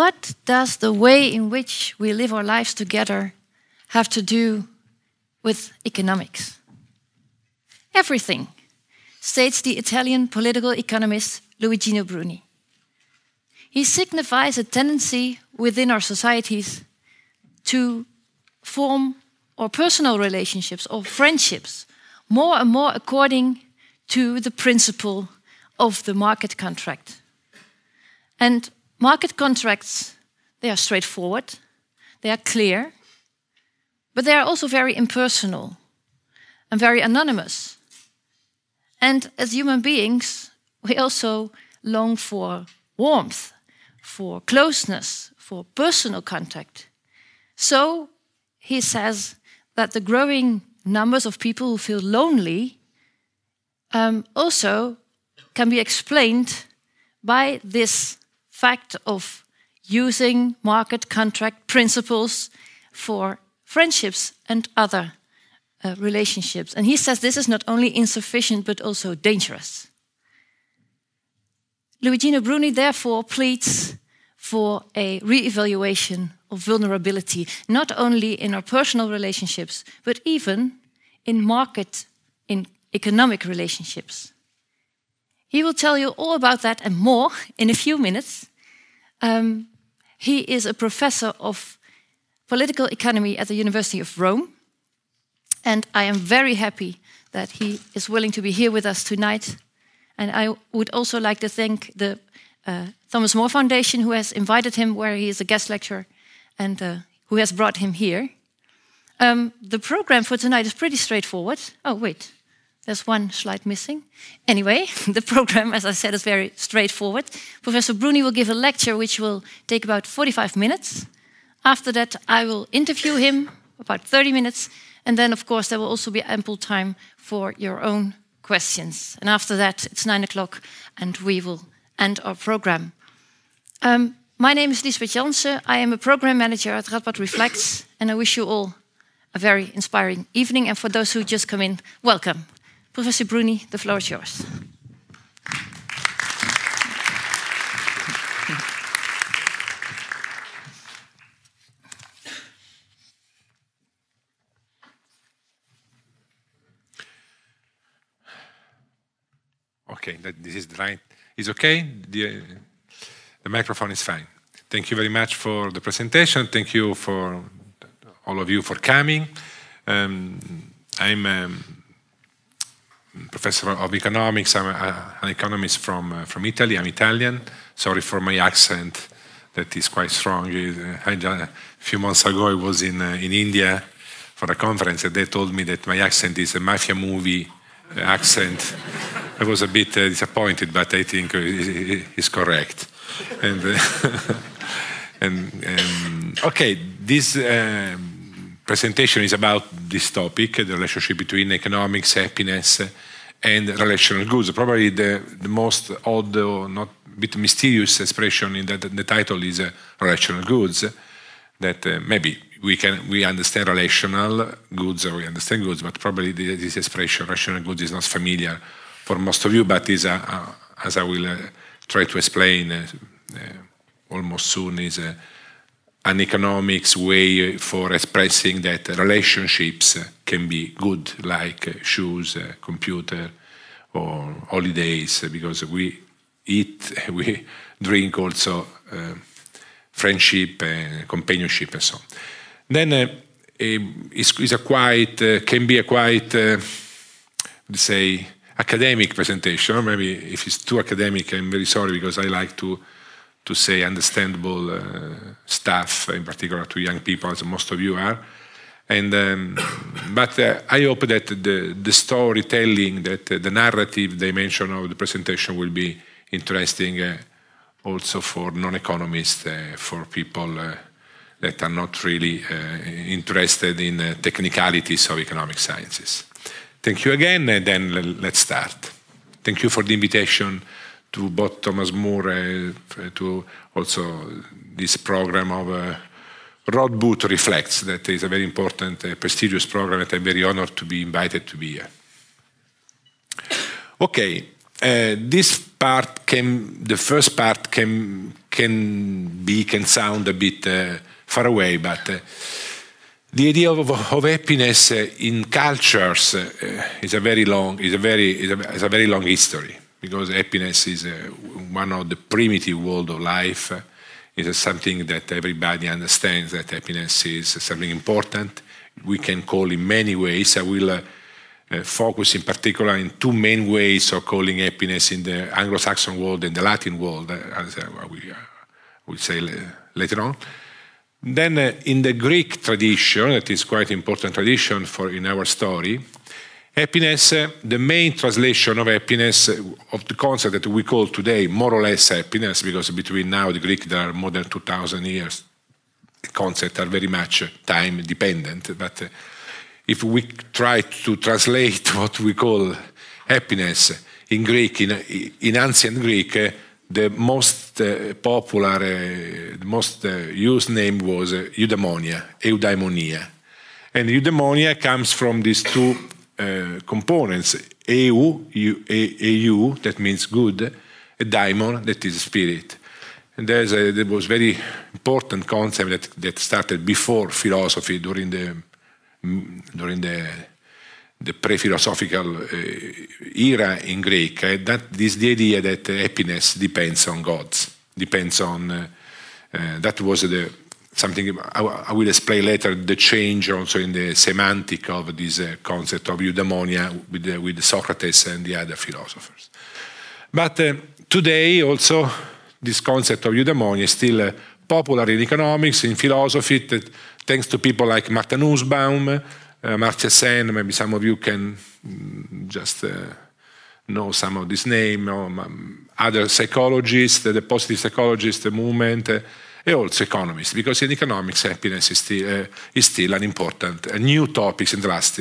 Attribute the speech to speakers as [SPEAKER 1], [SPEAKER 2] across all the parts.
[SPEAKER 1] what does the way in which we live our lives together have to do with economics? Everything, states the Italian political economist Luigino Bruni. He signifies a tendency within our societies to form or personal relationships or friendships more and more according to the principle of the market contract. And Market contracts, they are straightforward, they are clear, but they are also very impersonal and very anonymous. And as human beings, we also long for warmth, for closeness, for personal contact. So he says that the growing numbers of people who feel lonely um, also can be explained by this fact of using market contract principles for friendships and other uh, relationships. And he says this is not only insufficient but also dangerous. Luigino Bruni therefore pleads for a re-evaluation of vulnerability, not only in our personal relationships, but even in market, in economic relationships. He will tell you all about that and more in a few minutes. Um, he is a professor of political economy at the University of Rome. And I am very happy that he is willing to be here with us tonight. And I would also like to thank the uh, Thomas More Foundation, who has invited him, where he is a guest lecturer, and uh, who has brought him here. Um, the program for tonight is pretty straightforward. Oh, wait. There's one slide missing. Anyway, the program, as I said, is very straightforward. Professor Bruni will give a lecture which will take about 45 minutes. After that, I will interview him, about 30 minutes. And then, of course, there will also be ample time for your own questions. And after that, it's 9 o'clock, and we will end our program. Um, my name is Lisbeth Janssen. I am a program manager at Radboud Reflects, and I wish you all a very inspiring evening. And for those who just come in, welcome. Professor Bruni, the floor is yours.
[SPEAKER 2] Okay, this is the right. Is okay? The, the microphone is fine. Thank you very much for the presentation. Thank you for all of you for coming. Um, I'm. Um, professor of economics. I'm an economist from uh, from Italy. I'm Italian. Sorry for my accent that is quite strong. A few months ago, I was in uh, in India for a conference, and they told me that my accent is a mafia movie uh, accent. I was a bit uh, disappointed, but I think it's correct. And, uh, and um, okay, this uh, presentation is about this topic the relationship between economics, happiness, and relational goods. Probably the, the most odd or not bit mysterious expression in that the title is uh, relational goods. That uh, maybe we can we understand relational goods or we understand goods, but probably the, this expression relational goods is not familiar for most of you. But is a, uh, a uh, as I will uh, try to explain uh, almost soon is a an economics way for expressing that relationships can be good, like shoes, computer, or holidays, because we eat, we drink also uh, friendship and companionship and so on. Then uh, it's, it's, a quite, uh, can be a quite, uh, let's say, academic presentation. Maybe if it's too academic, I'm very sorry because I like to to say understandable uh, stuff, in particular to young people, as most of you are. And um, but uh, I hope that the, the storytelling, that uh, the narrative dimension of the presentation will be interesting uh, also for non-economists, uh, for people uh, that are not really interested in technicalities of economic sciences. Thank you again, and then let's start. Thank you for the invitation to both Thomas More uh, eh, to also this program of uh, Rod Boot Reflects, that is a very important, uh, prestigious program and I'm very honored to be invited to be here. Okay, this part can, the first part can, can be, can sound a bit far away, but the idea of, of happiness in cultures is a very long, is a very, is a, is a very long history because happiness is uh, one of the primitive world of life. Uh, something that everybody understands that happiness is something important. We can call in many ways. I will uh, uh, focus in particular in two main ways of calling happiness in the Anglo-Saxon world and the Latin world, uh, as uh, we uh, will say later on. Then, in the Greek tradition, that is quite important tradition for in our story, Happiness, the main translation of happiness, of the concept that we call today more or less happiness, because between now the Greek there are more than 2,000 years, the concepts are very much time dependent. But uh, if we try to translate what we call happiness in Greek, in, in ancient Greek, uh, the most uh, popular, uh, the most uh, used name was uh, eudaimonia, eudaimonia. And eudaimonia comes from these two Eh, components, EU, EU, EU, that means good, a daimon, that is spirit. And there's a, there was very important concept that, that started before philosophy during the mm, during the the pre-philosophical uh, era in Greek. Uh, that is the idea that happiness depends on gods, depends on uh, that was the something I, I, will explain later the change also in the semantic of this uh, concept of eudaimonia with, uh, with Socrates and the other philosophers. But uh, today also this concept of eudaimonia is still uh, popular in economics, in philosophy, thanks to people like Martin Nussbaum, uh, Marcia Sen, maybe some of you can mm, just uh, know some of this name, or, um, other psychologists, the positive psychologist movement, and also economists, because in economics, happiness is still, uh, is still an important, a new topic in the last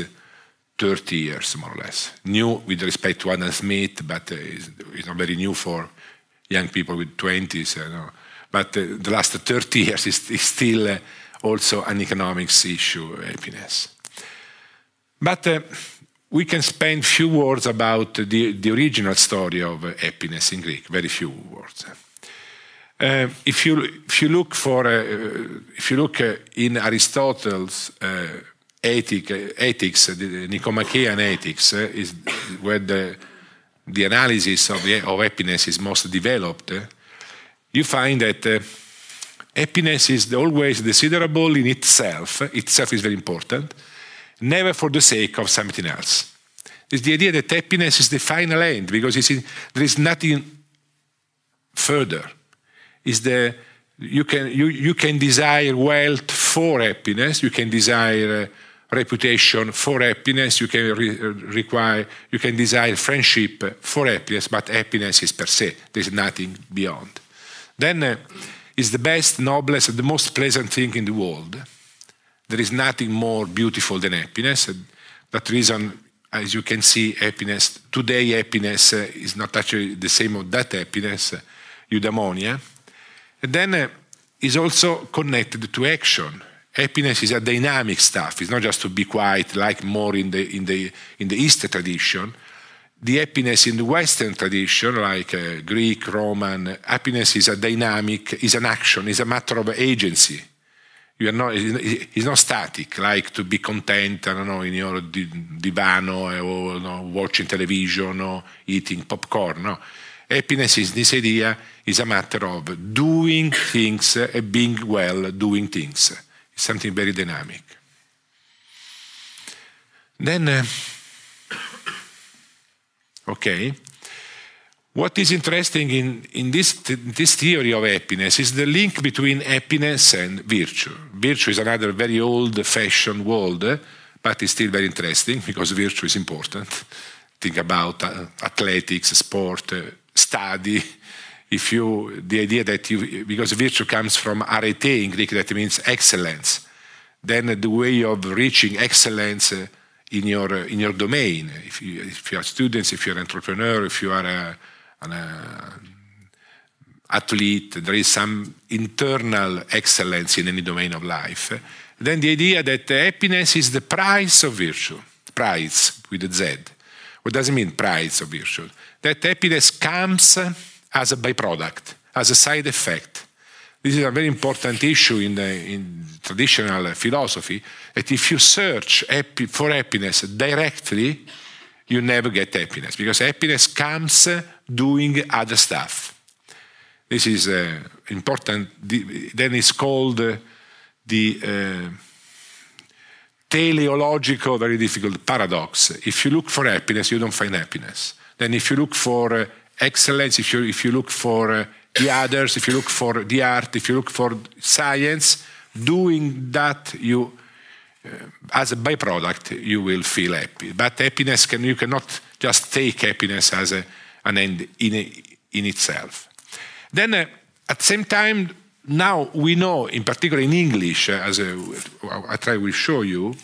[SPEAKER 2] 30 years, more or less. New with respect to Adam Smith, but uh, eh, it's, it's not very new for young people with 20s. Uh, eh, no. But uh, the last 30 years is, is still uh, also an economics issue, happiness. But we can spend few words about the, the original story of happiness in Greek, very few words. Uh, if you if you look for uh, if you look uh, in Aristotle's uh, ethic, uh, ethics, the Nicomachean ethics is where the the analysis of, the, of happiness is most developed. you find that happiness is always desirable in itself. Itself is very important, never for the sake of something else. It's the idea that happiness is the final end because there is nothing further is the you can you, you can desire wealth for happiness you can desire uh, reputation for happiness you can re require you can desire friendship for happiness but happiness is per se there's nothing beyond then uh, is the best noblest the most pleasant thing in the world there is nothing more beautiful than happiness and that reason as you can see happiness today happiness uh, is not actually the same of that happiness uh, eudaimonia and then uh, is also connected to action. Happiness is a dynamic stuff. It's not just to be quiet, like more in the in the in the East tradition. The happiness in the Western tradition, like uh, Greek, Roman, happiness is a dynamic, is an action, is a matter of agency. You are not, it's not static, like to be content, I don't know, in your divano eh, or you know, watching television or eating popcorn. No Happiness is this idea is a matter of doing things and being well doing things. It's something very dynamic. Then, uh, okay, what is interesting in, in this, this theory of happiness is the link between happiness and virtue. Virtue is another very old fashioned word, but it's still very interesting because virtue is important. Think about uh, athletics, sport, uh, study if you the idea that you because virtue comes from arete in greek that means excellence then the way of reaching excellence uh, in your uh, in your domain if you if you are students if you're an entrepreneur if you are a, uh, an a athlete there is some internal excellence in any domain of life then the idea that happiness is the price of virtue price with a z what does it mean price of virtue that happiness comes as a byproduct, as a side effect. This is a very important issue in, the, in traditional philosophy that if you search happy, for happiness directly, you never get happiness because happiness comes doing other stuff. This is uh, important. Then it's called uh, the uh, teleological, very difficult paradox. If you look for happiness, you don't find happiness. Then if you look for uh, excellence, if you, if you look for uh, the others, if you look for the art, if you look for science, doing that you uh, as a byproduct you will feel happy. But happiness can you cannot just take happiness as a, an end in a, in itself. Then uh, at the same time now we know, in particular in English, uh, as a, uh, I try will show you,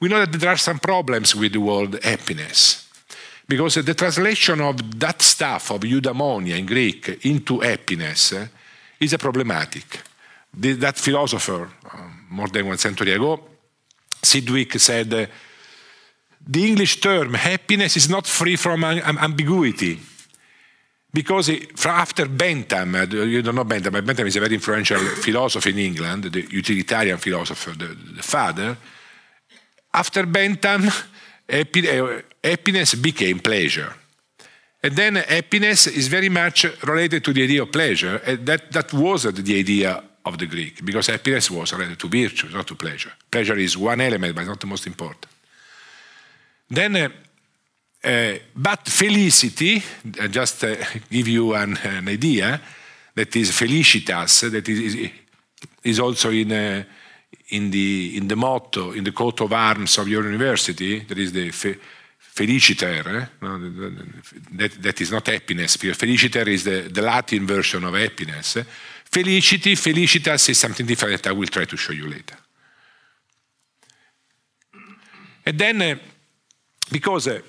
[SPEAKER 2] we know that there are some problems with the word happiness. Because the translation of that stuff, of eudaimonia in Greek, into happiness, eh, is a problematic. The, that philosopher, um, more than one century ago, Sidwick said, uh, the English term happiness is not free from ambiguity. Because eh, after Bentham, you don't know Bentham, but Bentham is a very influential philosopher in England, the utilitarian philosopher, the, the father. After Bentham, Eh, happiness became pleasure. And then happiness is very much related to the idea of pleasure. And that, that was the idea of the Greek, because happiness was related to virtue, not to pleasure. Pleasure is one element, but not the most important. Then, uh, uh, but felicity, uh, just give you an, an, idea, that is felicitas, that is, is also in in the, in the motto, in the coat of arms of your university, that is the fe, feliciter, eh? no, that, that is not happiness, feliciter is the, the Latin version of happiness. Felicity, felicitas is something different that I will try to show you later. And then, eh, because eh,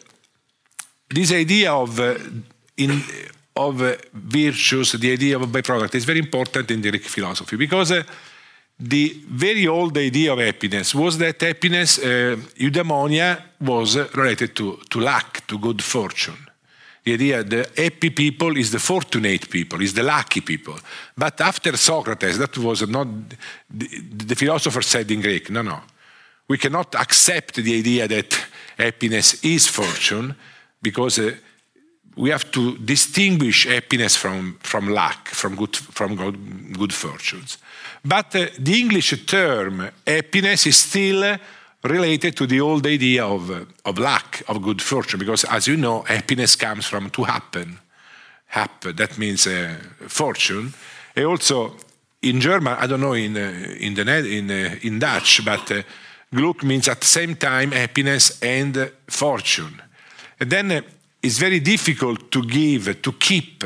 [SPEAKER 2] this idea of, eh, in, of virtues, the idea of byproduct, is very important in the Greek philosophy because the very old idea of happiness was that happiness, uh, eudaimonia, was related to, to luck, to good fortune. The idea the happy people is the fortunate people, is the lucky people. But after Socrates, that was not the, the philosopher said in Greek, no, no. We cannot accept the idea that happiness is fortune because uh, we have to distinguish happiness from, from luck, from good, from good, good fortunes. But uh, the English term happiness is still related to the old idea of, of luck, of good fortune, because as you know, happiness comes from to happen. Happen, that means uh, fortune. And also in German, I don't know in, uh, in, the, in, uh, in Dutch, but uh, Glück means at the same time happiness and fortune. And then uh, it's very difficult to give, to keep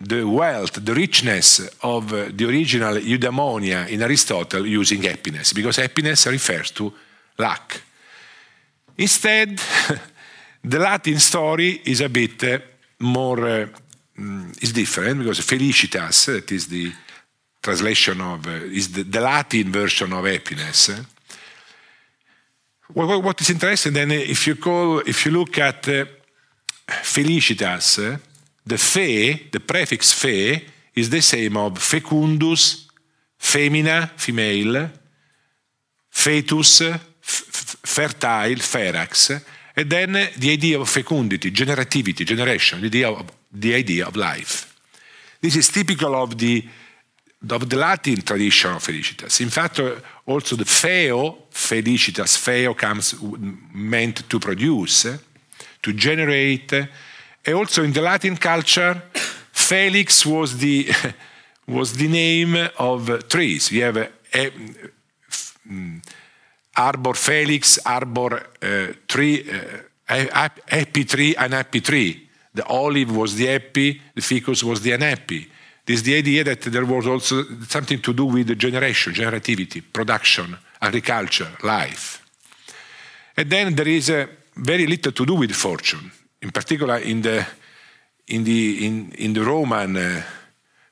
[SPEAKER 2] the wealth, the richness of uh, the original eudaimonia in Aristotle using happiness, because happiness refers to luck. Instead, the Latin story is a bit uh, more, uh, mm, is different, because felicitas, that is the translation of, uh, is the, the, Latin version of happiness. what, what is interesting then, if you, call, if you look at uh, felicitas, uh, the fe, the prefix fe, is the same of fecundus, femina, female, fetus, fertile, ferax, and then the idea of fecundity, generativity, generation, the idea of, the idea of life. This is typical of the, of the Latin tradition of felicitas. In fact, uh, also the feo, felicitas, feo comes meant to produce, to generate, also in the Latin culture, Felix was the, was the name of trees. We have mm, arbor felix, arbor uh, tree, uh, tree," tree, unhappy tree. The olive was the happy, the ficus was the unhappy. This is the idea that there was also something to do with the generation, generativity, production, agriculture, life. And then there is uh, very little to do with fortune in particular in the in the in, in the Roman uh,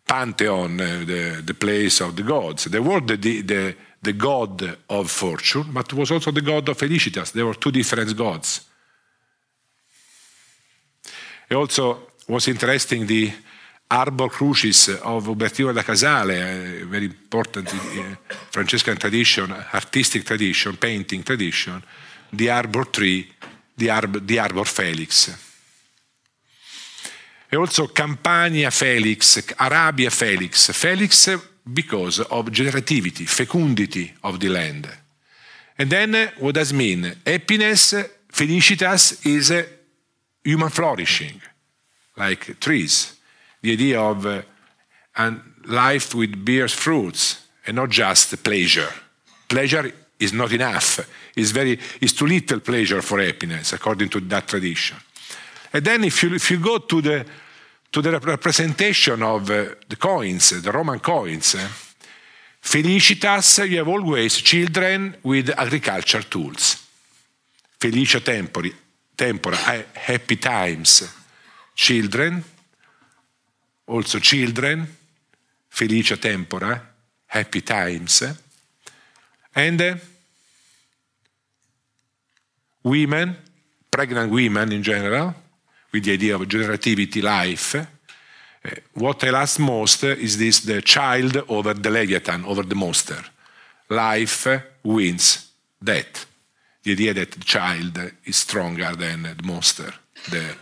[SPEAKER 2] pantheon, uh, the the place of the gods. They were the, the the, god of fortune, but was also the god of felicitas. There were two different gods. It also was interesting the Arbor Crucis of Ubertino da Casale, a very important uh, Francescan tradition, artistic tradition, painting tradition, the arbor tree the, Arbor, the Arbor Felix. also Campania Felix, Arabia Felix, Felix because of generativity, fecundity of the land. And then what does mean? Happiness, felicitas is human flourishing, like trees. The idea of uh, life with bears fruits and not just pleasure. Pleasure is not enough. It's, very, it's too little pleasure for happiness, according to that tradition. And then if you, if you go to the, to the representation of uh, the coins, the Roman coins, eh, Felicitas, you have always children with agriculture tools. Felicia tempori, tempora, eh, happy times. Children, also children, felicia tempora, happy times. And uh, women, pregnant women in general, with the idea of generativity life, uh, what I most is this the child over the Leviathan, over the monster. Life wins death. The idea that the child is stronger than the monster, the,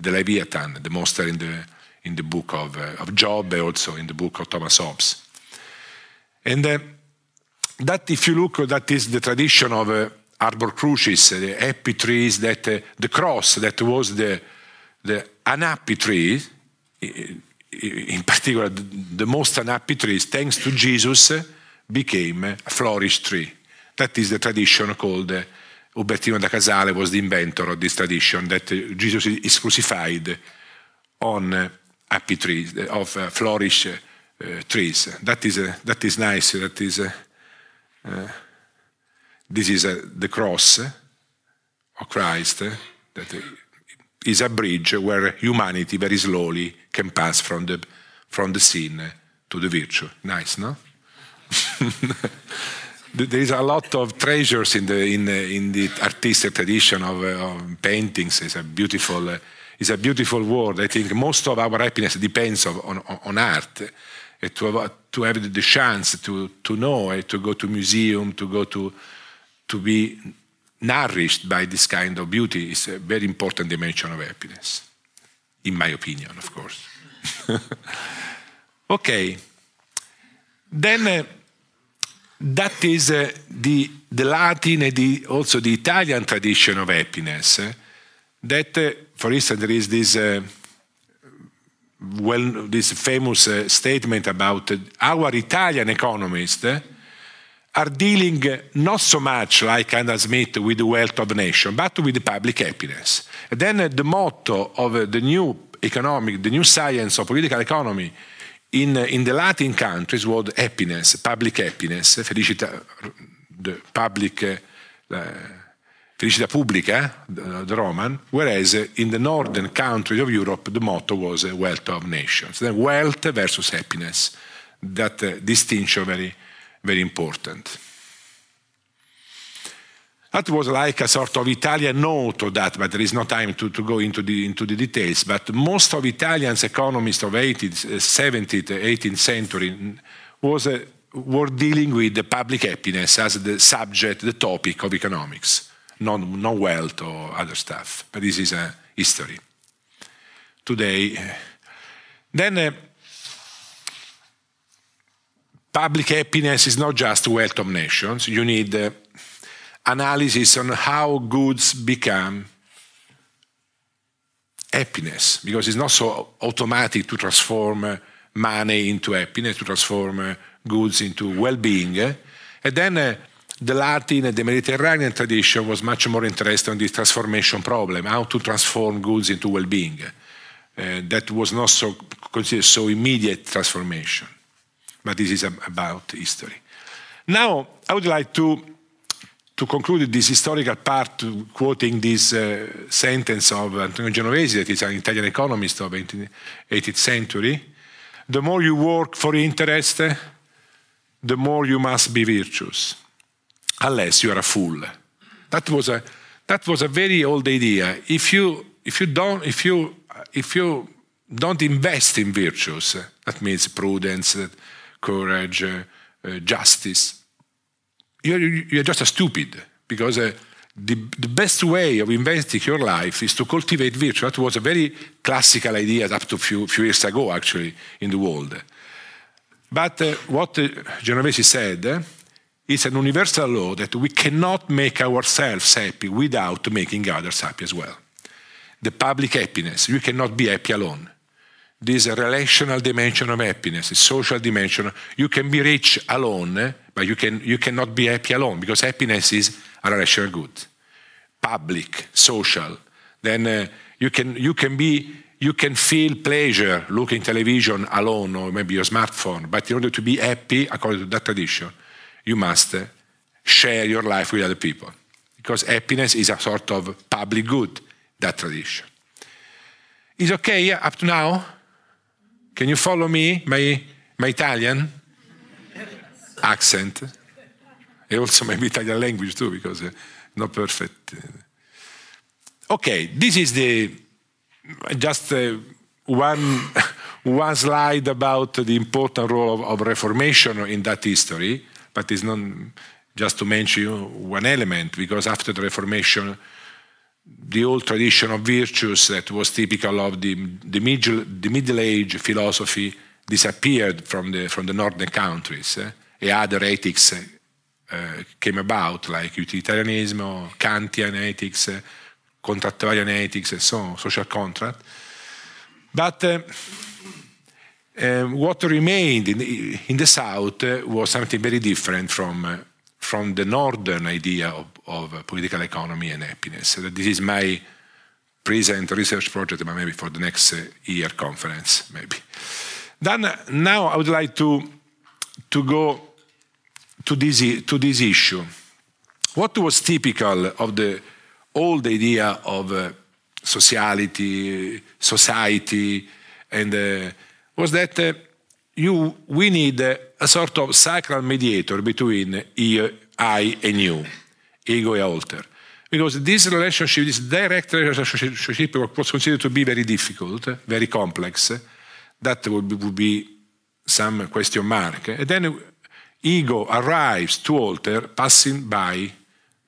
[SPEAKER 2] the Leviathan, the monster in the, in the book of, uh, of Job, also in the book of Thomas Hobbes. And uh, that if you look, that is the tradition of uh, arbor crucis, uh, the happy trees, that uh, the cross that was the, the unhappy tree, in particular the, the most unhappy trees, thanks to Jesus, became a flourish tree. That is the tradition called uh, Ubertino da Casale was the inventor of this tradition that uh, Jesus is crucified on uh, happy trees, of uh, flourish uh, trees. That is, uh, that is nice. That is. Eh? this is eh, the cross of Christ eh, that is a bridge where humanity very slowly can pass from the, from the sin to the virtue. Nice, no? there is a lot of treasures in the in the, in the artistic tradition of, uh, of, paintings. It's a beautiful uh, it's a beautiful world. I think most of our happiness depends of, on on art to have, to have the chance to, to know, eh, to go to museum, to go to, to be nourished by this kind of beauty is a very important dimension of happiness, in my opinion, of course. okay. Then uh, that is uh, the, the Latin and the, also the Italian tradition of happiness. Uh, that, for instance, there is this well, this famous uh, statement about uh, our Italian economists uh, eh, are dealing not so much like Adam Smith with the wealth of nation, but with the public happiness. And then uh, the motto of uh, the new economic, the new science of political economy in, uh, in the Latin countries was happiness, public happiness, felicita, the public Felicità Pubblica, eh, the Roman, whereas in the northern countries of Europe the motto was eh, Wealth of Nations. Then wealth versus happiness, that eh, distinction very, very important. That was like a sort of Italian note to that, but there is no time to, to go into the, into the details. But most of Italians economists of 18th, 17th, 18th century was, uh, were dealing with the public happiness as the subject, the topic of economics not, not wealth or other stuff. But this is a history. Today, then uh, public happiness is not just wealth of nations. You need uh, analysis on how goods become happiness, because it's not so automatic to transform uh, money into happiness, to transform uh, goods into well-being. and then uh, the Latin and the Mediterranean tradition was much more interested on this transformation problem, how to transform goods into well-being. Uh, that was not so considered so immediate transformation, but this is ab about history. Now, I would like to, to conclude this historical part quoting this uh, sentence of Antonio Genovesi, that is an Italian economist of the 18th century. The more you work for interest, the more you must be virtuous unless you are a fool. That was a, that was a very old idea. If you, if you, don't, if you, if you don't invest in virtues, that means prudence, courage, uh, justice, you're, you're just a stupid because uh, the, the, best way of investing your life is to cultivate virtue. That was a very classical idea up to a few, few years ago, actually, in the world. But uh, what uh, Genovese said, it's an universal law that we cannot make ourselves happy without making others happy as well. The public happiness, you cannot be happy alone. This relational dimension of happiness, a social dimension. You can be rich alone, but you, can, you cannot be happy alone because happiness is a relational good. Public, social. Then uh, you, can, you can be you can feel pleasure looking television alone or maybe your smartphone, but in order to be happy, according to that tradition, you must share your life with other people. Because happiness is a sort of public good, that tradition. Is okay up to now? Can you follow me, my, my Italian accent? And also maybe Italian language too, because uh, not perfect. Okay, this is the just uh, one, one slide about the important role of, of Reformation in that history. But it's not just to mention one element, because after the Reformation, the old tradition of virtues that was typical of the, the, middle, the middle Age philosophy disappeared from the, from the northern countries. Eh? other ethics uh, came about, like utilitarianism, or Kantian ethics, uh, ethics, and so on, social contract. But uh, Ehm, what remained in the, in the south uh, was something very different from, uh, from the northern idea of, of political economy and happiness. So this is my present research project, but maybe for the next year conference, maybe. Then now I would like to, to go to this, to this issue. What was typical of the old idea of uh, sociality, society, and uh, was that uh, you, we need uh, a sort of sacral mediator between I, I and you, ego and alter. Because this relationship, this direct relationship was considered to be very difficult, very complex. That would be, would be some question mark. And then ego arrives to alter, passing by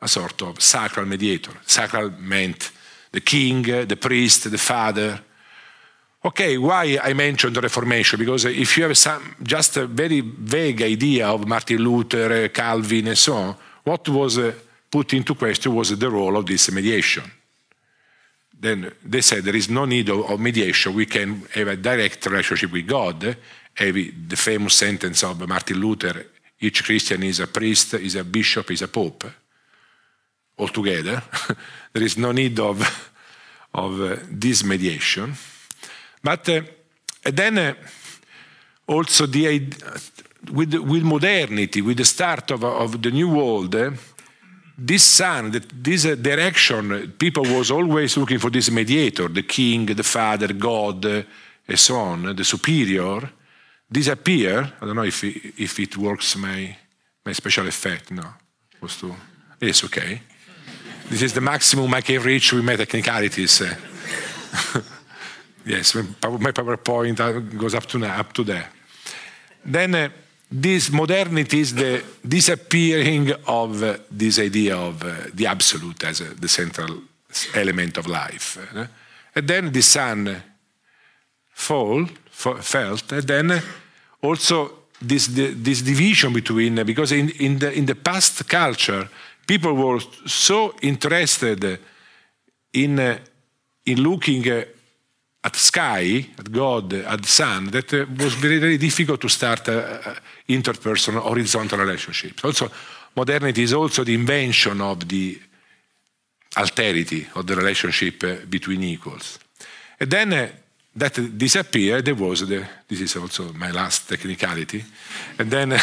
[SPEAKER 2] a sort of sacral mediator. Sacral meant the king, the priest, the father, Okay, why I mentioned the Reformation? Because if you have some, just a very vague idea of Martin Luther, Calvin, and so on, what was uh, put into question was the role of this mediation. Then they said there is no need of, mediation. We can have a direct relationship with God. the famous sentence of Martin Luther each Christian is a priest, is a bishop, is a pope. Altogether, there is no need of, of uh, this mediation. But uh, then uh, also the, with, with modernity, with the start of, of the new world, uh, this son, this direction, people was always looking for this mediator, the king, the father, God, and so on, the superior, disappear. I don't know if it, if it works my, my special effect, no? Was to, it's okay. This is the maximum I can reach with my technicalities. Yes, my PowerPoint uh, goes up to, now, up to there. Then uh, this modernity is the disappearing of uh, this idea of uh, the absolute as uh, the central element of life. Eh? And then the sun uh, fall, felt, and then also this, this division between, because in, in, the, in the past culture, people were so interested in, in looking at sky, at God, at sun, that uh, was very, very difficult to start uh, uh, interpersonal horizontal relationships. Also, modernity is also the invention of the alterity of the relationship uh, between equals. And then uh, that disappeared, there was the, this is also my last technicality, and then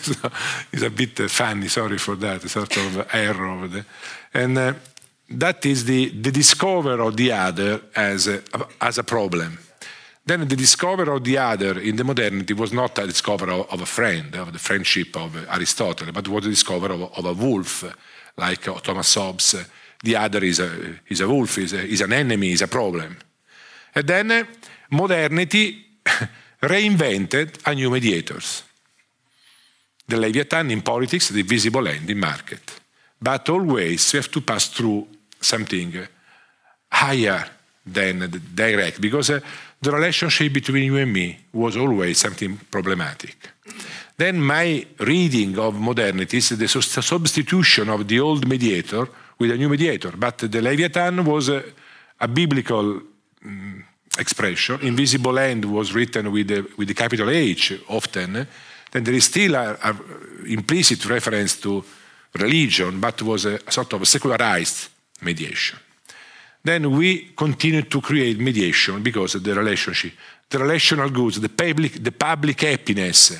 [SPEAKER 2] so it's a bit funny, sorry for that, sort of error. Over there. And uh, that is the, the discover of the other as a, as a problem. Then the discover of the other in the modernity was not a discover of, of a friend, of the friendship of Aristotle, but was the discover of, of a wolf, like Thomas Hobbes. The other is a, is a wolf, is, a, is an enemy, is a problem. And then eh, modernity reinvented a new mediators. The Leviathan in politics, the visible end in market. But always we have to pass through something higher than the direct, because uh, the relationship between you and me was always something problematic. Then my reading of modernity is the substitution of the old mediator with a new mediator. But the Leviathan was a, a biblical um, expression. Invisible end was written with the, with the capital H often. Then there is still an implicit reference to religion, but was a uh, sort of secularized mediation. Then we continue to create mediation because the relationship, the relational goods, the public, the public happiness,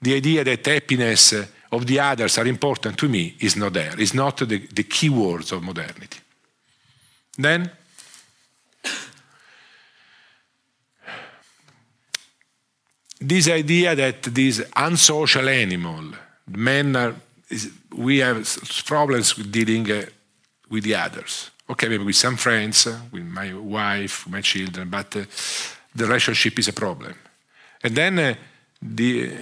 [SPEAKER 2] the idea that happiness of the others are important to me is not there. It's not the, the key words of modernity. Then this idea that this unsocial animal, men are, is, we have problems with dealing uh, with the others. Okay, maybe with some friends, with my wife, my children, but uh, the relationship is a problem. And then uh, the, uh,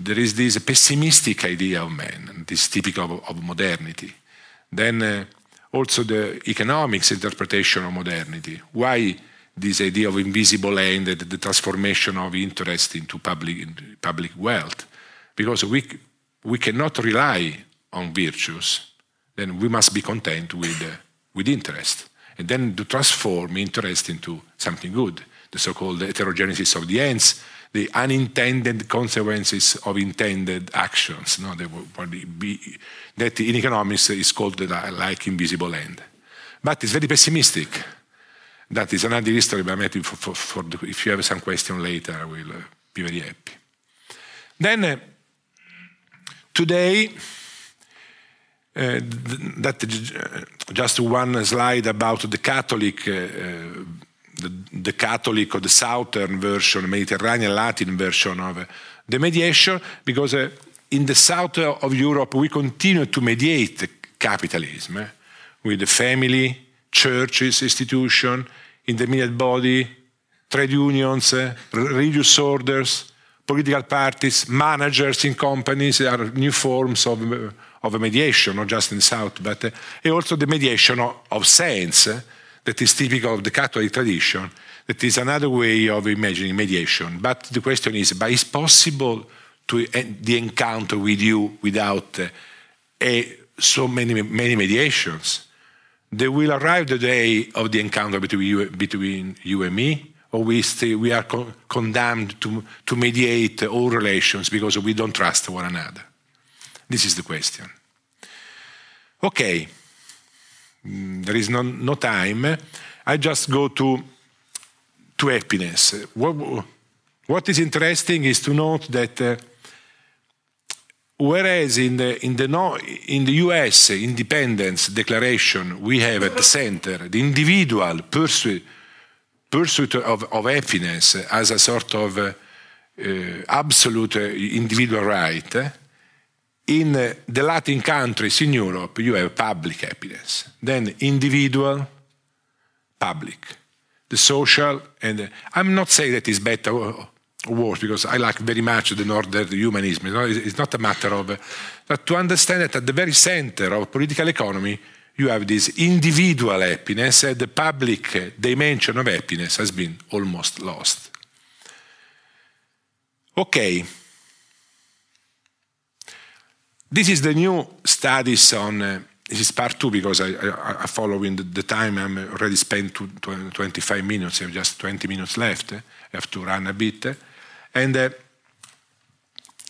[SPEAKER 2] there is this pessimistic idea of man, this typical of, of modernity. Then also the economics interpretation of modernity. Why this idea of invisible end, the, the transformation of interest into public, into public wealth? Because we, we cannot rely on virtues then we must be content with, uh, with interest. And then to transform interest into something good, the so-called heterogenesis of the ends, the unintended consequences of intended actions. No, be, that in economics is called the, like invisible end. But it's very pessimistic. That is another history, but maybe for, for, for the, if you have some question later, I will uh, be very happy. Then, uh, today, uh, that eh, just one slide about the Catholic, uh, the, the, Catholic or the Southern version, Mediterranean Latin version of the mediation, because uh, in the south of Europe we continue to mediate capitalism with the family, churches, institution, intermediate body, trade unions, religious orders, political parties, managers in companies are new forms of of a mediation, not just in South, but uh, also the mediation of, of saints uh, that is typical of the Catholic tradition. That is another way of imagining mediation. But the question is, but is possible to uh, the encounter with you without a, eh, so many many mediations? They will arrive the day of the encounter between you, between you and me, or we, stay, we are condemned to, to mediate all relations because we don't trust one another. This is the question. Okay, mm, there is no, no time. I just go to, to happiness. What, what is interesting is to note that uh, whereas in the, in, the no, in the US independence declaration, we have at the center the individual pursuit, pursuit of, of happiness as a sort of uh, uh, absolute uh, individual right in the Latin countries in Europe, you have public happiness, then individual, public, the social, and the, I'm not saying that it's better or worse because I like very much the northern humanism. You know, it's not a matter of, but to understand that at the very center of political economy, you have this individual happiness, and the public dimension of happiness has been almost lost. Okay. This is the new studies on, uh, this is part two because I, I, I the, the, time, I'm already spent 25 minutes, I have just 20 minutes left, I have to run a bit. And uh,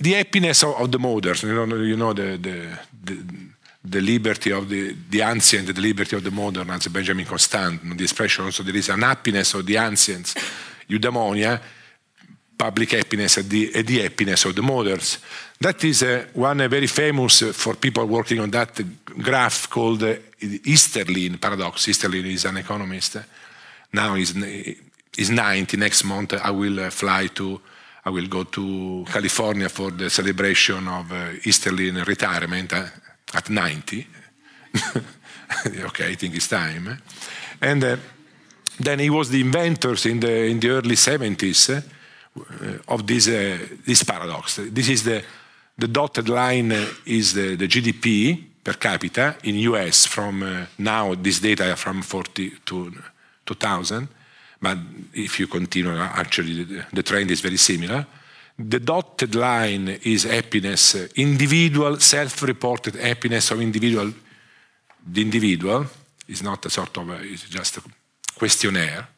[SPEAKER 2] the happiness of, of, the mothers, you know, you know the, the, the, the liberty of the, the ancient, the liberty of the modern, that's Benjamin Constant, the expression So there is unhappiness of the ancients, eudaimonia, public happiness and the, the happiness of the mothers. That is uh, one uh, very famous uh, for people working on that graph called uh, Easterlin paradox. Easterlin is an economist. Now he's, he's 90. Next month I will uh, fly to, I will go to California for the celebration of uh, Easterlin retirement uh, at 90. okay, I think it's time. And then he was the inventors in the, in the early 70s uh, of uh, this paradox. This is the dotted line is the GDP per capita in U.S. from uh, now, this data from 40 to 2000, but if you continue, actually, the trend is very similar. The dotted line is happiness, individual, self-reported happiness of individual. The individual is not a sort of, it's just a questionnaire,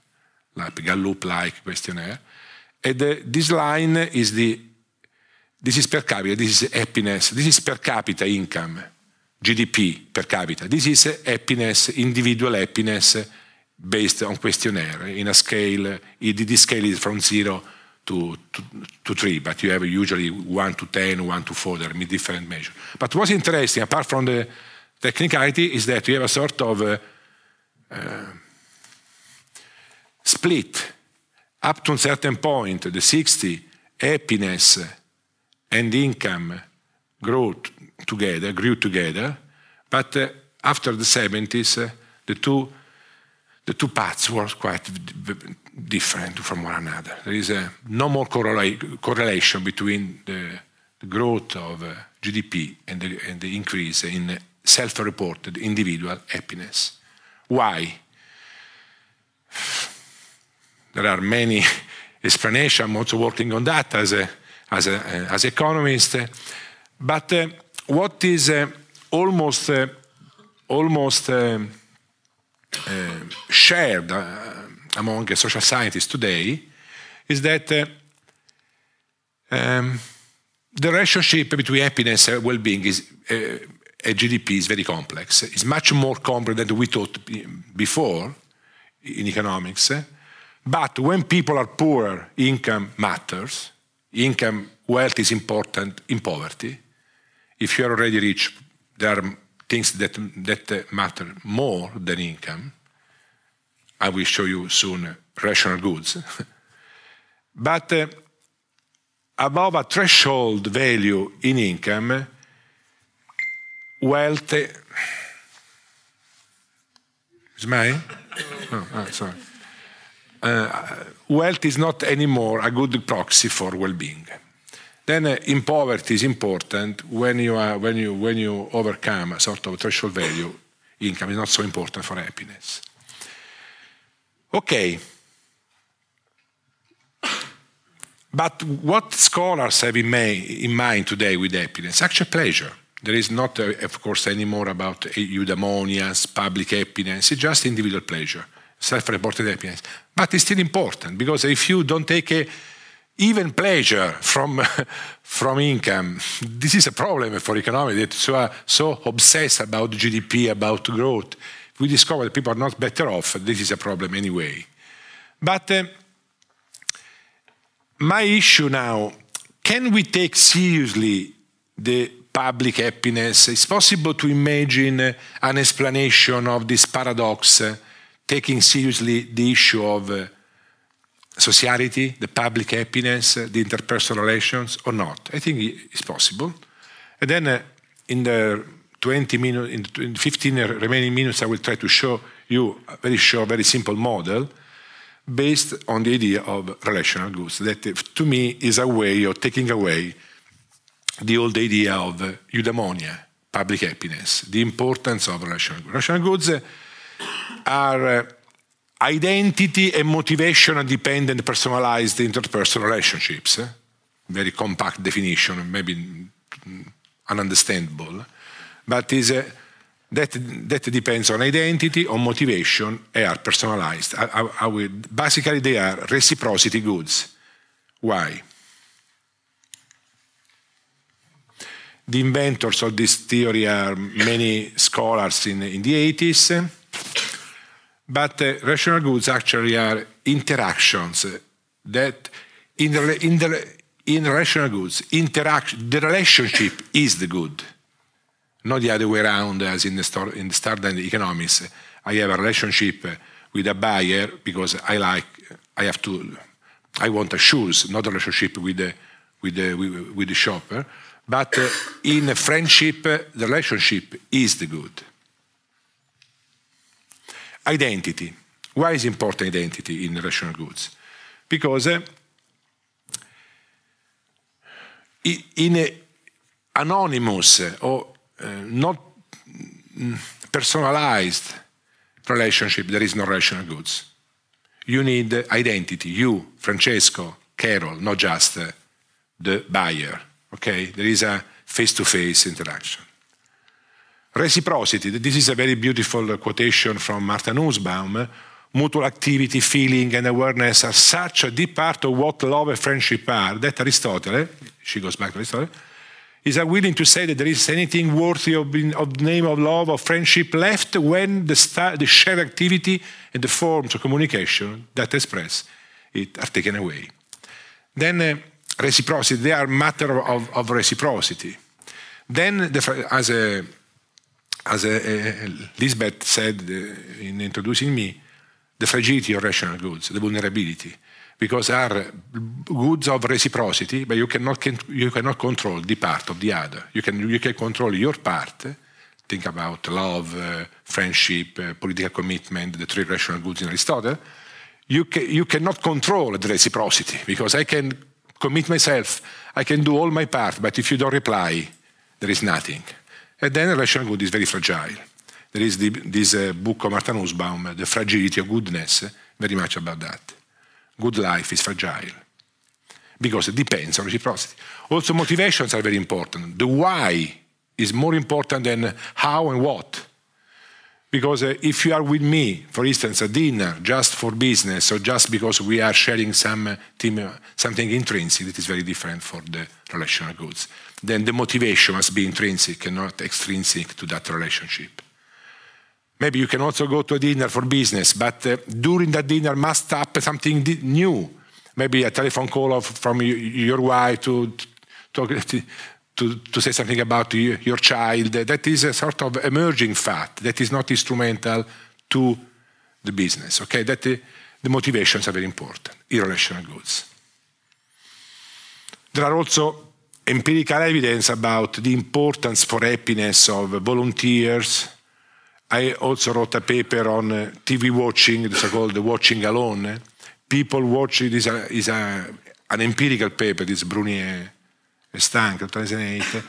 [SPEAKER 2] like Gallup-like questionnaire. And this line is the, this is per capita, this is happiness, this is per capita income, GDP per capita. This is happiness, individual happiness based on questionnaire in a scale, this scale is from zero to, to, to, three, but you have usually one to 10, one to four, there are different measures. But what's interesting, apart from the technicality, is that you have a sort of uh, uh, split up to a certain point, the 60, happiness and income grew together, grew together, but uh, after the 70s, uh, the two the two paths were quite different from one another. There is uh, no more correla correlation between the, the growth of uh, GDP and the, and the, increase in self reported individual happiness. Why? There are many explanations. I'm also working on that as a as a as economist. But uh, what is uh, almost uh, almost uh, uh, shared uh, among social scientists today is that um, the relationship between happiness and well-being is a GDP is very complex. It's much more complex than we thought before in economics. But when people are poor, income matters. Income, wealth is important in poverty. If you are already rich, there are things that, that matter more than income. I will show you soon rational goods. but uh, above a threshold value in income, wealth. Is mine? oh, ah, sorry. Uh, wealth is not anymore a good proxy for well-being. Then uh, in poverty is important when you, are, when, you, when you overcome a sort of threshold value, income is not so important for happiness. Okay. But what scholars have in, may, in mind today with happiness? Actual pleasure. There is not, uh, of course, anymore about uh, eudaimonias, public happiness, it's just individual pleasure self-reported happiness. But it's still important because if you don't take a, even pleasure from, from income, this is a problem for economy that you are so obsessed about GDP, about growth. If we discover that people are not better off, this is a problem anyway. But uh, my issue now, can we take seriously the public happiness? It's possible to imagine uh, an explanation of this paradox uh, taking seriously the issue of uh, society, the public happiness, uh, the interpersonal relations, or not. I think it's possible. And then uh, in the 20 minutes, in 15 remaining minutes, I will try to show you a very short, very simple model based on the idea of relational goods that uh, to me is a way of taking away the old idea of uh, eudaimonia, public happiness, the importance of relational goods. Relational goods uh, are uh, identity and motivation dependent personalized interpersonal relationships. Eh? Very compact definition, maybe ununderstandable, but is a, uh, that, that depends on identity, on motivation, and are personalized. I, I, I will, basically, they are reciprocity goods. Why? The inventors of this theory are many scholars in, in the 80s. But uh, rational goods actually are interactions that in, in, the, in rational goods, interaction, the relationship is the good, not the other way around as in the, star, in the standard economics. I have a relationship with a buyer because I like, I have to, I want a shoes, not a relationship with the, with the, with, the shopper. But uh, in friendship, the relationship is the good. Identity. Why is important identity in rational goods? Because eh, in a anonymous eh, or uh, not mm, personalized relationship, there is no rational goods. You need identity, you, Francesco, Carol, not just the buyer. Okay? There is a face to face interaction. Reciprocity, this is a very beautiful uh, quotation from Martin Nussbaum. Mutual activity, feeling, and awareness are such a deep part of what love and friendship are that Aristotle, she goes back to Aristotle, is unwilling to say that there is anything worthy of, being, of the name of love or friendship left when the, the shared activity and the forms of communication that express it are taken away. Then uh, reciprocity, they are matter of, of reciprocity. Then, the, as a as eh, eh, Lisbeth said eh, in introducing me, the fragility of rational goods, the vulnerability, because are goods of reciprocity, but you cannot, can, you cannot control the part of the other. You can, you can control your part. Think about love, uh, friendship, uh, political commitment, the three rational goods in Aristotle. You, ca you cannot control the reciprocity because I can commit myself, I can do all my part, but if you don't reply, there is nothing. And then rational good is very fragile. There is the, this uh, book of Martin Nussbaum, The Fragility of Goodness, very much about that. Good life is fragile because it depends on reciprocity. Also, motivations are very important. The why is more important than how and what. Because uh, if you are with me, for instance, a dinner just for business or just because we are sharing some uh, team, uh, something intrinsic, it is very different for the relational goods. Then the motivation must be intrinsic and not extrinsic to that relationship. Maybe you can also go to a dinner for business, but uh, during that dinner must happen something new. Maybe a telephone call of, from your wife to, talk to, to say something about your child. That is a sort of emerging fact that is not instrumental to the business. Okay, that the, motivations are very important, irrational goods. There are also empirical evidence about the importance for happiness of volunteers. I also wrote a paper on uh, TV watching, the so-called watching alone. People watching is a, an empirical paper, this Brunier stunk, translate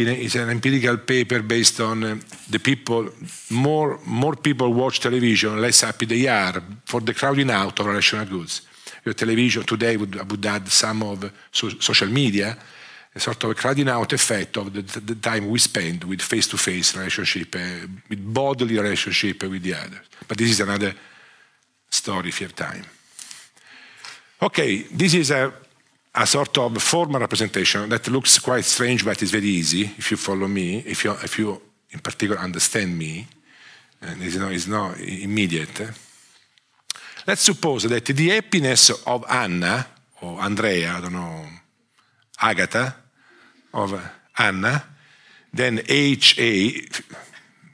[SPEAKER 2] it's an empirical paper based on eh, the people. More, more people watch television, less happy they are for the crowding out of relational goods. Your television today would, would add some of so, social media, a eh, sort of a crowding out effect of the, the time we spend with face-to-face -face relationship, uh, with bodily relationship with the others. But this is another story if you have time. Okay, this is a a sort of formal representation that looks quite strange, but it's very easy if you follow me, if you, if you in particular understand me, and it's not, it's not immediate. Let's suppose that the happiness of Anna, or Andrea, I don't know, Agatha, of Anna, then HA,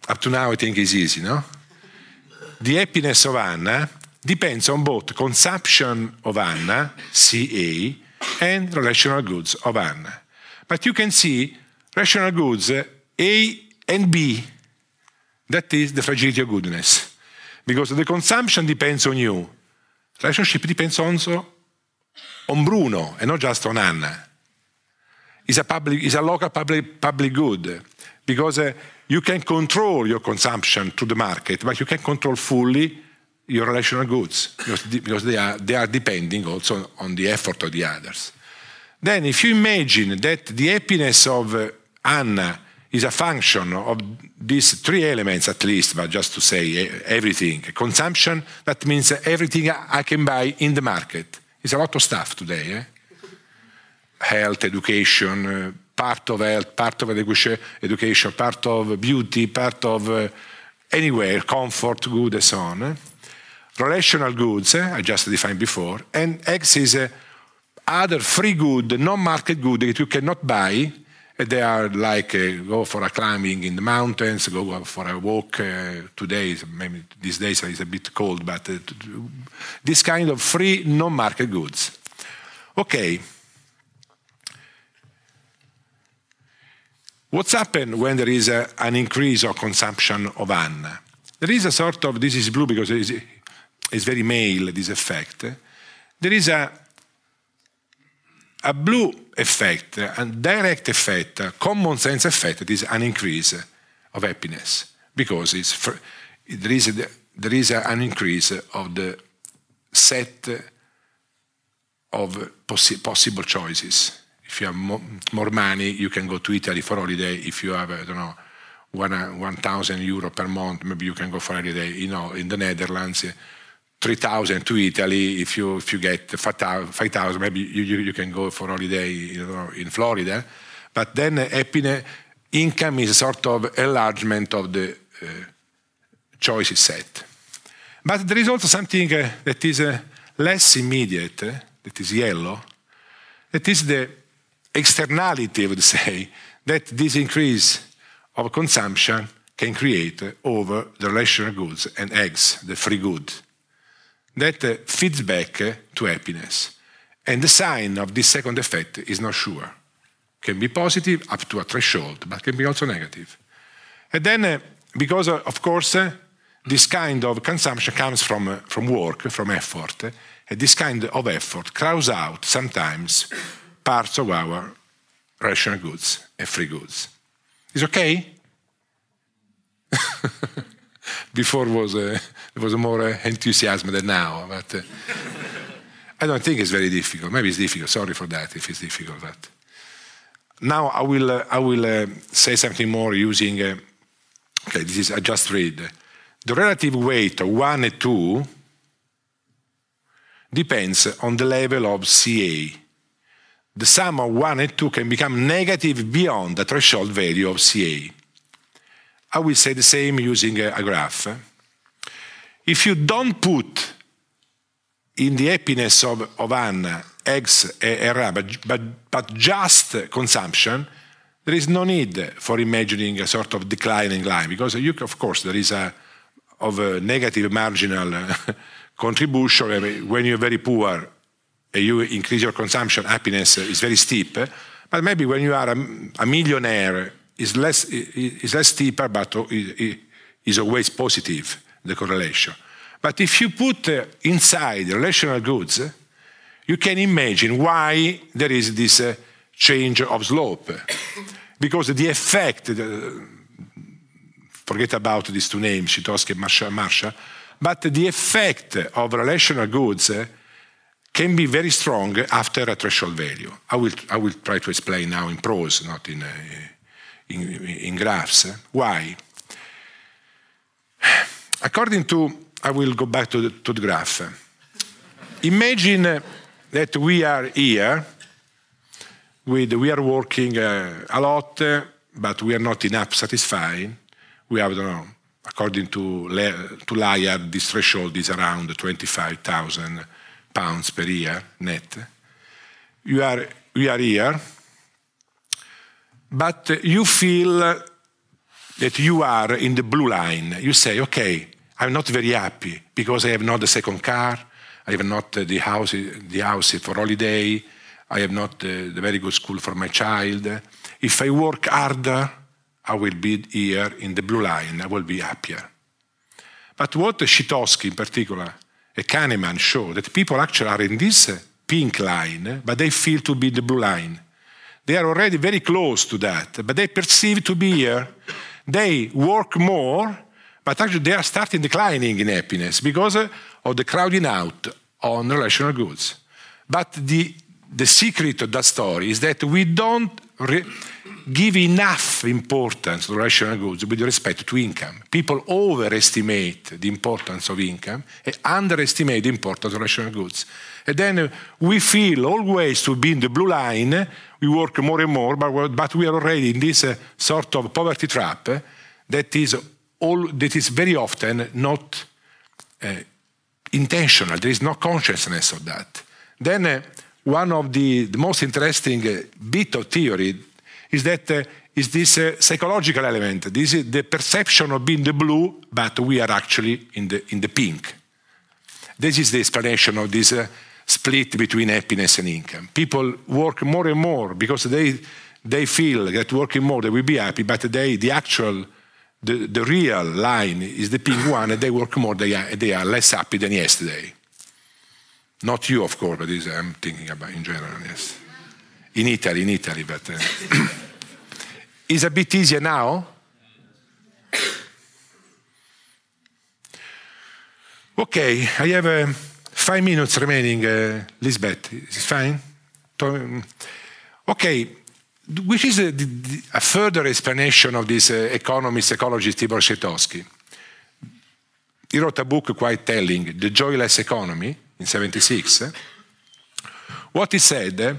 [SPEAKER 2] up to now I think is easy, no? The happiness of Anna depends on both consumption of Anna, CA, and relational goods of N. But you can see rational goods A and B, that is the fragility of goodness. Because the consumption depends on you. Relationship depends also on Bruno and not just on Anna. It's a, public, it's a local public, public good because uh, you can control your consumption to the market, but you can control fully your relational goods because, they, are, they are depending also on the effort of the others. Then if you imagine that the happiness of uh, Anna is a function of these three elements at least, but just to say eh, everything, consumption, that means everything I can buy in the market. It's a lot of stuff today. Eh? Health, education, uh, part of health, part of education, part of beauty, part of uh, anywhere, comfort, good, and so on. Eh? relational goods, eh, I just defined before, and X is other free good, non-market good that you cannot buy. They are like eh, go for a climbing in the mountains, go for a walk. Eh, today, maybe these days it's a bit cold, but this kind of free non-market goods. Okay. What's happened when there is a, an increase of consumption of an? There is a sort of, this is blue because is very male, this effect, there is a, a blue effect, a direct effect, a common sense effect that is an increase of happiness because it's, there is, a, there is a, an increase of the set of possi possible choices. If you have mo more money, you can go to Italy for holiday. If you have, I don't know, 1,000 euro per month, maybe you can go for holiday, you know, in the Netherlands. 3,000 to Italy. If you, if you get 5,000, maybe you, you, you, can go for holiday you know, in Florida. But then happiness, income is a sort of enlargement of the uh, choices set. But there is also something uh, that is uh, less immediate, uh, that is yellow, that is the externality, I would say, that this increase of consumption can create over the relational goods and eggs, the free good that feeds back to happiness. And the sign of this second effect is not sure. Can be positive up to a threshold, but can be also negative. And then, uh, because uh, of course, uh, this kind of consumption comes from, from work, from effort, and this kind of effort crowds out sometimes parts of our rational goods and free goods. Is okay? Before was uh, there was more uh, enthusiasm than now, but uh, I don't think it's very difficult. Maybe it's difficult. Sorry for that if it's difficult. But now I will I will say something more using. okay, this is I just read. The relative weight of one and two depends on the level of CA. The sum of 1 and 2 can become negative beyond the threshold value of CA. I will say the same using a, graph. If you don't put in the happiness of, of an eggs era, but, but, but just consumption, there is no need for imagining a sort of declining line because you, of course there is a of a negative marginal contribution when you're very poor you increase your consumption happiness is very steep but maybe when you are a, a millionaire is less, is less steeper, but is always positive, the correlation. But if you put uh, inside relational goods, you can imagine why there is this uh, change of slope. because the effect, forget about these two names, Sitoski and Marsha, but the effect of relational goods uh, can be very strong after a threshold value. I will, I will try to explain now in prose, not in, uh, in, in graphs. Eh? Why? According to, I will go back to the, to the graph. Imagine that we are here, with, we are working uh, a lot, uh, but we are not enough satisfying. We have, I don't know, according to, to Liard, this threshold is around 25,000 pounds per year net. You are, we are here, but you feel that you are in the blue line. You say, okay, I'm not very happy because I have not the second car, I have not the house, the house for holiday, I have not the, the very good school for my child. If I work harder, I will be here in the blue line, I will be happier. But what Shitosky in particular, a Kahneman show, that people actually are in this pink line, but they feel to be the blue line. They are already very close to that, but they perceive to be here. Uh, they work more, but actually they are starting declining in happiness because uh, of the crowding out on relational goods. But the, the secret of that story is that we don't give enough importance to relational goods with respect to income. People overestimate the importance of income and underestimate the importance of relational goods. And then we feel always to be in the blue line we work more and more, but, but we are already in this uh, sort of poverty trap uh, that is all that is very often not uh, intentional. There is no consciousness of that. Then uh, one of the, the most interesting uh, bit of theory is that uh, is this psychological element. This is the perception of being the blue, but we are actually in the in the pink. This is the explanation of this split between happiness and income. People work more and more because they, they feel that working more they will be happy, but they, the actual, the, the real line is the pink one, and they work more, they are, they are less happy than yesterday. Not you, of course, but this I'm thinking about in general, yes. In Italy, in Italy, but uh, is a bit easier now. okay, I have a Five minutes remaining, uh, Lisbeth. It's fine. Mm. Okay, which is a, a further explanation of this uh, economist, ecologist Tibor Shetosky. He wrote a book quite telling, The Joyless Economy, in 76. What he said, uh,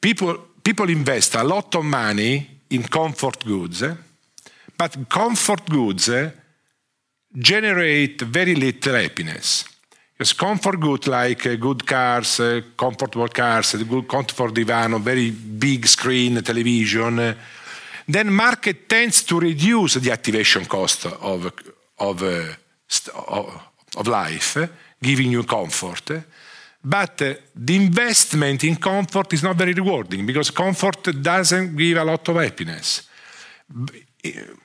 [SPEAKER 2] people, people invest a lot of money in comfort goods, uh, but comfort goods uh, generate very little happiness. Yes, comfort good like uh, good cars, uh, comfortable cars, uh, good comfort divan, very big screen television. then market tends to reduce the activation cost of of uh, of life, giving you comfort. But uh, the investment in comfort is not very rewarding because comfort doesn't give a lot of happiness.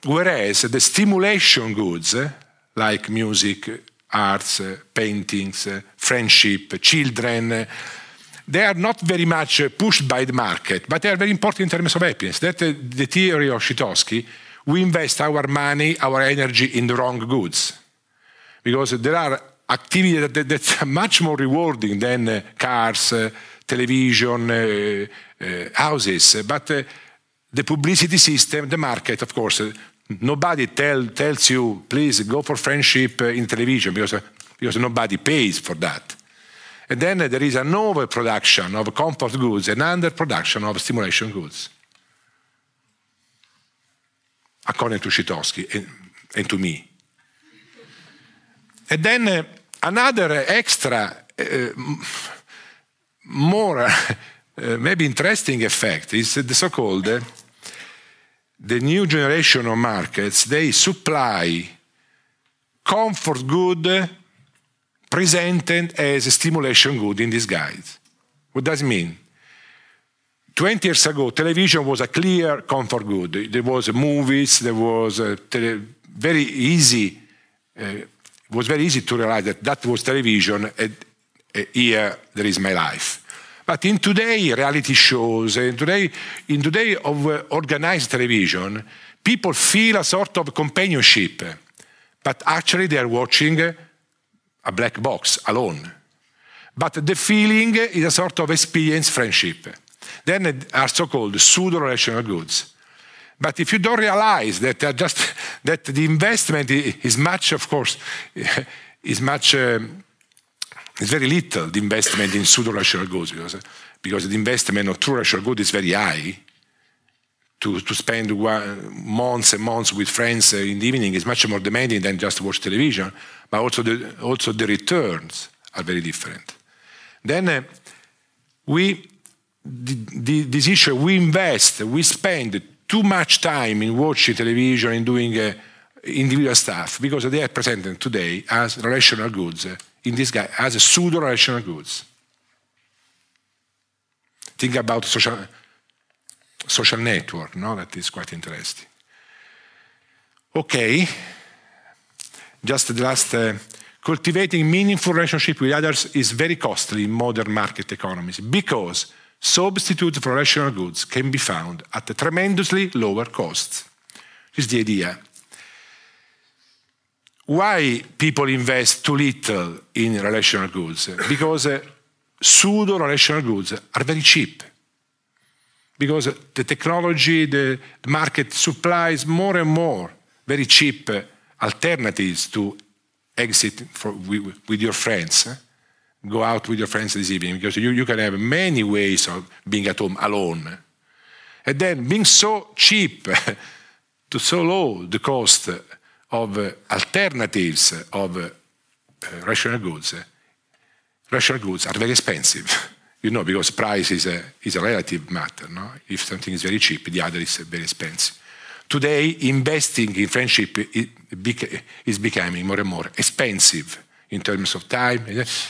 [SPEAKER 2] Whereas the stimulation goods like music, arts, paintings, friendship, children. They are not very much pushed by the market, but they are very important in terms of happiness. That's uh, the theory of Shitosky. We invest our money, our energy in the wrong goods. Because there are activities that, that, much more rewarding than uh, cars, uh, television, houses. But the publicity system, the market, of course, Nobody tell, tells you, please go for friendship uh, in television because, uh, because nobody pays for that. And then there is an overproduction of comfort goods and underproduction of stimulation goods, according to Shitovsky and, and to me. and then uh, another extra, uh, more uh, maybe interesting effect is the so called the new generation of markets, they supply comfort good presented as a stimulation good in disguise. What does it mean? 20 years ago, television was a clear comfort good. There was movies, there was uh, very easy, it uh, was very easy to realize that that was television and uh, here there is my life. But in today reality shows, in today, in today of uh, organized television, people feel a sort of companionship, but actually they are watching a black box alone. But the feeling is a sort of experience friendship. Then are so-called pseudo-relational goods. But if you don't realize that uh, just that the investment is much, of course, is much. Um, it's very little the investment in pseudo rational goods because, because the investment of true rational goods is very high. To, to spend one, months and months with friends in the evening is much more demanding than just watch television, but also the, also the returns are very different. Then uh, we, the, the, this issue, we invest, we spend too much time in watching television and doing uh, individual stuff because they are presented today as rational goods. Uh, in this guy as a pseudo-rational goods. Think about social, social network, no? That is quite interesting. Okay, just the last, uh, cultivating meaningful relationship with others is very costly in modern market economies because substitutes for rational goods can be found at a tremendously lower cost. This is the idea. Why people invest too little in relational goods? Because uh, pseudo relational goods are very cheap. Because the technology, the market supplies more and more very cheap uh, alternatives to exit for, with, with, your friends. Eh? Go out with your friends this evening because you, you can have many ways of being at home alone. Eh? And then being so cheap, to so low the cost of eh, alternatives of eh, rational goods, eh, rational goods are very expensive. you know, because price is a, is a relative matter. No? If something is very cheap, the other is very expensive. Today, investing in friendship is becoming more and more expensive in terms of time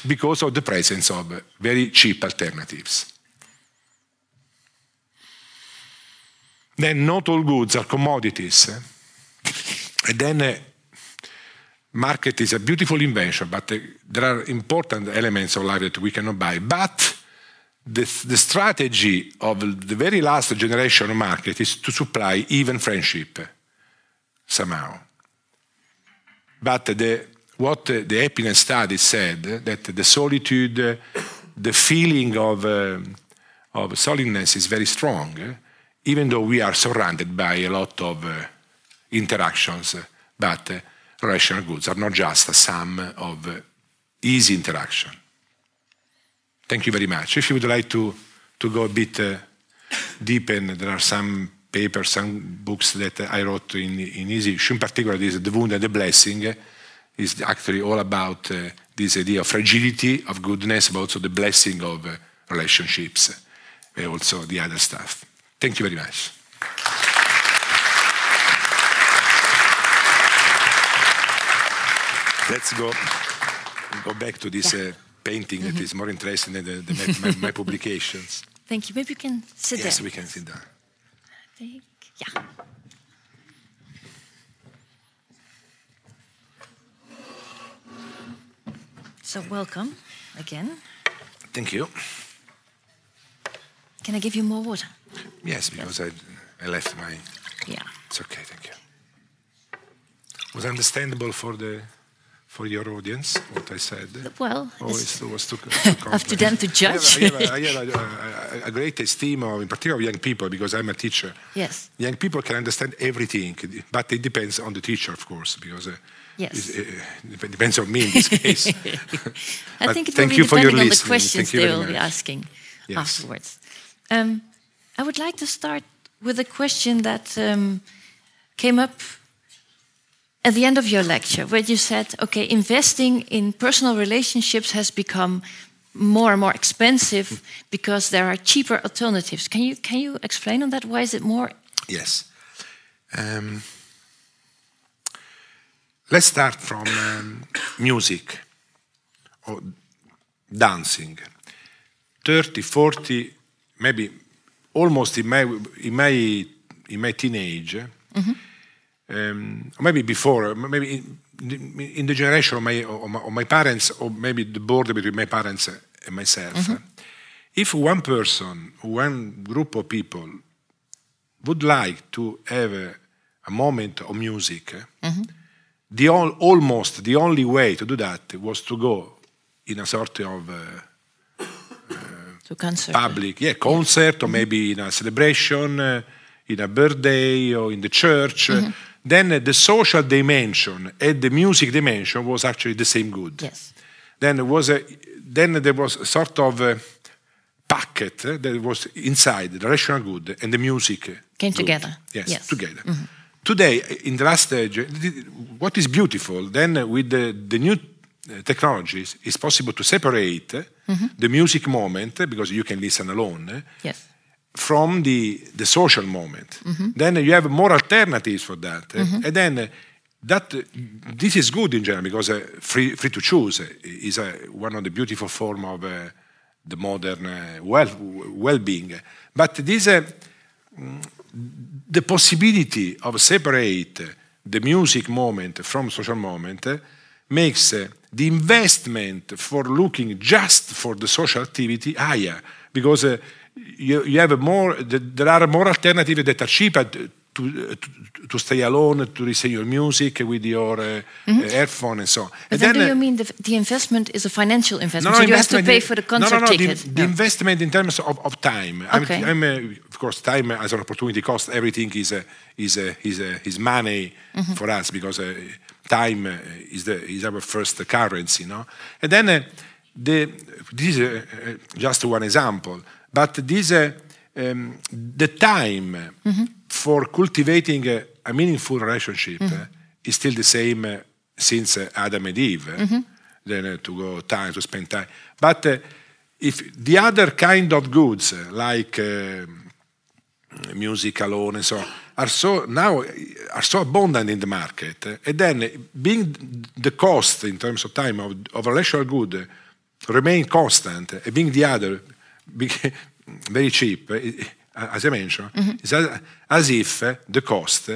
[SPEAKER 2] because of the presence of very cheap alternatives. Then not all goods are commodities. And then uh, market is a beautiful invention, but uh, there are important elements of life that we cannot buy. But the, the strategy of the very last generation of market is to supply even friendship somehow. But the, what the happiness study said, that the solitude, the feeling of, uh, of solidness is very strong, even though we are surrounded by a lot of uh, interactions, but rational goods are not just a sum of easy interaction. Thank you very much. If you would like to, to go a bit uh, there are some papers, some books that I wrote in, in easy, in particular, this The Wound and the Blessing uh, is actually all about uh, this idea of fragility, of goodness, but also the blessing of uh, relationships, and also the other stuff. Thank you very much. Let's go, go back to this yeah. uh, painting that is more interesting than the, the, my, my, publications.
[SPEAKER 1] Thank you. Maybe you can sit yes, Yes,
[SPEAKER 2] we can sit down. I think, yeah.
[SPEAKER 1] So welcome again. Thank you. Can I give you more water?
[SPEAKER 2] Yes, because I, I left my... Yeah. It's okay, thank you. It was understandable for the for your audience what I said. Well, always was too, too up to them to judge. I have, I have, have a, a, great esteem of, in particular, of young people because I'm a teacher. Yes. Young people can understand everything, but it depends on the teacher, of course, because. Uh, yes. It, depends on me in this
[SPEAKER 1] case. I think it will be depending on listening. the questions they will much. be asking yes. afterwards. Um, I would like to start with a question that um, came up at the end of your lecture where you said, okay, investing in personal relationships has become more and more expensive because there are cheaper alternatives. Can you can you explain on that? Why is it more?
[SPEAKER 2] Yes. Um, let's start from um, music or dancing. 30, 40, maybe almost in my in my in my teenage. Mm -hmm um, maybe before, maybe in, in the generation of my, of my, of my parents, or maybe the border between my parents and myself. Mm -hmm. If one person, one group of people would like to have a moment of music, mm -hmm. the all, almost the only way to do that was to go in a sort of uh,
[SPEAKER 1] uh
[SPEAKER 2] public, yeah, concert, or mm-hmm. maybe in a celebration, uh, in a birthday, or in the church. Mm -hmm. Then the social dimension and the music dimension was actually the same good. Yes. Then, was a, then there was a sort of a packet that was inside the rational good and the music.
[SPEAKER 1] Came good. together. Yes, yes. together. Mm -hmm.
[SPEAKER 2] Today, in the last stage, uh, what is beautiful then with the, the new uh, technologies, it's possible to separate mm -hmm. the music moment because you can listen alone. Yes from the, the social moment. Mm -hmm. Then you have more alternatives for that. Mm -hmm. And then uh, that uh, this is good in general because uh, free, free to choose is one of the beautiful form of the modern well, well-being. But this, the possibility of separate the music moment from social moment makes the investment for looking just for the social activity higher because you, you have more, there are more alternatives that are cheaper to, to, to, stay alone, to listen your music with your uh, mm -hmm. earphone and so on. And then, then, do you uh,
[SPEAKER 1] mean the, the, investment is a financial investment? No, no, so investment you have to pay for the concert no, no, no, ticket? The, the
[SPEAKER 2] investment in terms of, of time. Okay. I'm, I'm, uh, of course, time as an opportunity cost, everything is, uh, is, uh, is, is money mm -hmm. for us because time is, the, is our first currency. No? And then the, this is just one example. But this, uh, um, the time mm -hmm. for cultivating a, a meaningful relationship mm -hmm. uh, is still the same uh, since uh, Adam and Eve. Mm -hmm. Then uh, to go time to spend time, but if the other kind of goods like music alone and so on, are so now are so abundant in the market, and then being the cost in terms of time of, of a relational good remain constant, being the other very cheap, as I mentioned, mm -hmm. as, as, if the cost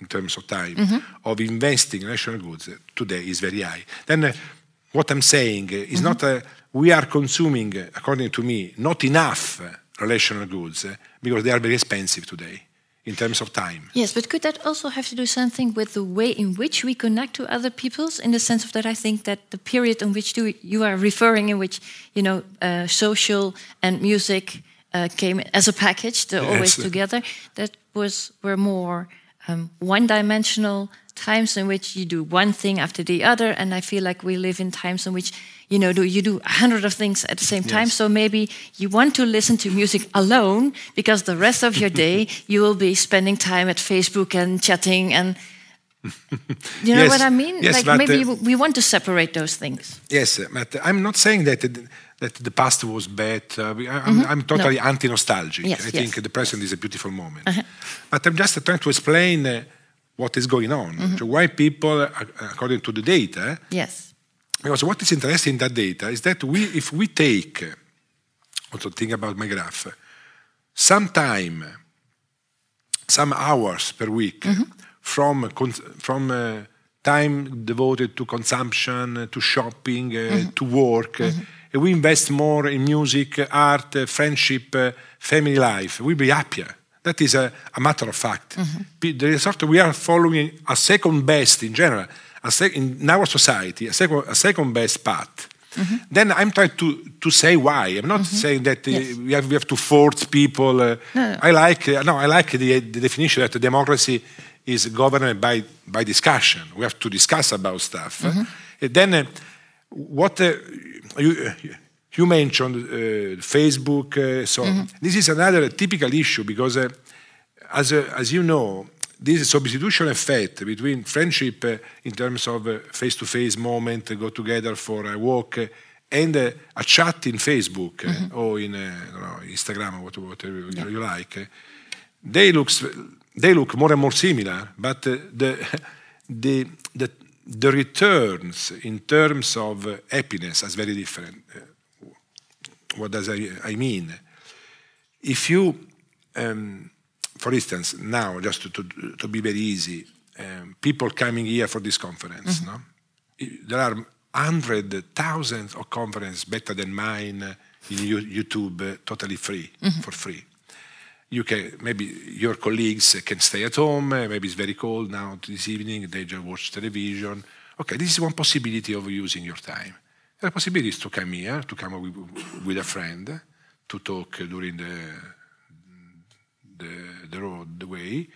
[SPEAKER 2] in terms of time mm -hmm. of investing in national goods today is very high. Then uh, what I'm saying is mm -hmm. not uh, we are consuming, according to me, not enough relational goods uh, because they are very expensive today in terms of time.
[SPEAKER 1] Yes, but could that also have to do something with the way in which we connect to other peoples? In the sense of that, I think that the period on which you are referring, in which you know, uh, social and music uh, came as a package, they're yes. always together. That was were more um, one-dimensional times in which you do one thing after the other, and I feel like we live in times in which you know, do you do a hundred of things at the same time? Yes. So maybe you want to listen to music alone because the rest of your day you will be spending time at Facebook and chatting and you know yes. what I mean? Yes, like maybe uh, we want to separate those things.
[SPEAKER 2] Yes, uh, but uh, I'm not saying that that the past was bad. Uh, I'm, mm -hmm. I'm, totally no. anti-nostalgic. Yes, I think the present is a beautiful moment. Uh -huh. But I'm just trying to explain uh, what is going on, mm -hmm. so why people, according to the data, yes because what is interesting in that data is that we, if we take, also think about my graph, some time, some hours per week mm -hmm. from, from uh, time devoted to consumption, to shopping, uh, mm -hmm. to work, mm -hmm. and we invest more in music, art, uh, friendship, uh, family life, we'll be happier. That is a, a matter of fact. Mm-hmm. The result we are following a second best in general in, in our society, a, sec a second best path. Mm -hmm. Then I'm trying to, to say why. I'm not mm -hmm. saying that uh, yes. we, have, we have to force people. Uh, no, no. I like uh, no, I like the, the definition that democracy is governed by, by discussion. We have to discuss about stuff. Mm
[SPEAKER 1] -hmm.
[SPEAKER 2] then uh, what uh, you, you mentioned uh, Facebook. so mm-hmm. this is another typical issue because, as as you know, this substitution effect between friendship uh, in terms of face-to-face moment, go together for a walk, and a chat in Facebook mm -hmm. or in uh, know, Instagram or whatever, whatever yeah. you like, they looks they look more and more similar, but the the the the returns in terms of happiness is very different. what does I, I mean? If you um, for instance, now, just to, to, to be very easy, um, people coming here for this conference, mm -hmm. no? There are hundreds, thousands of conferences better than mine in YouTube, uh, totally free, mm -hmm. for free. You can maybe your colleagues can stay at home. Uh, maybe it's very cold now this evening. They just watch television. Okay, this is one possibility of using your time. The possibility is to come here, to come with, with a friend, to talk during the the, the road, the way,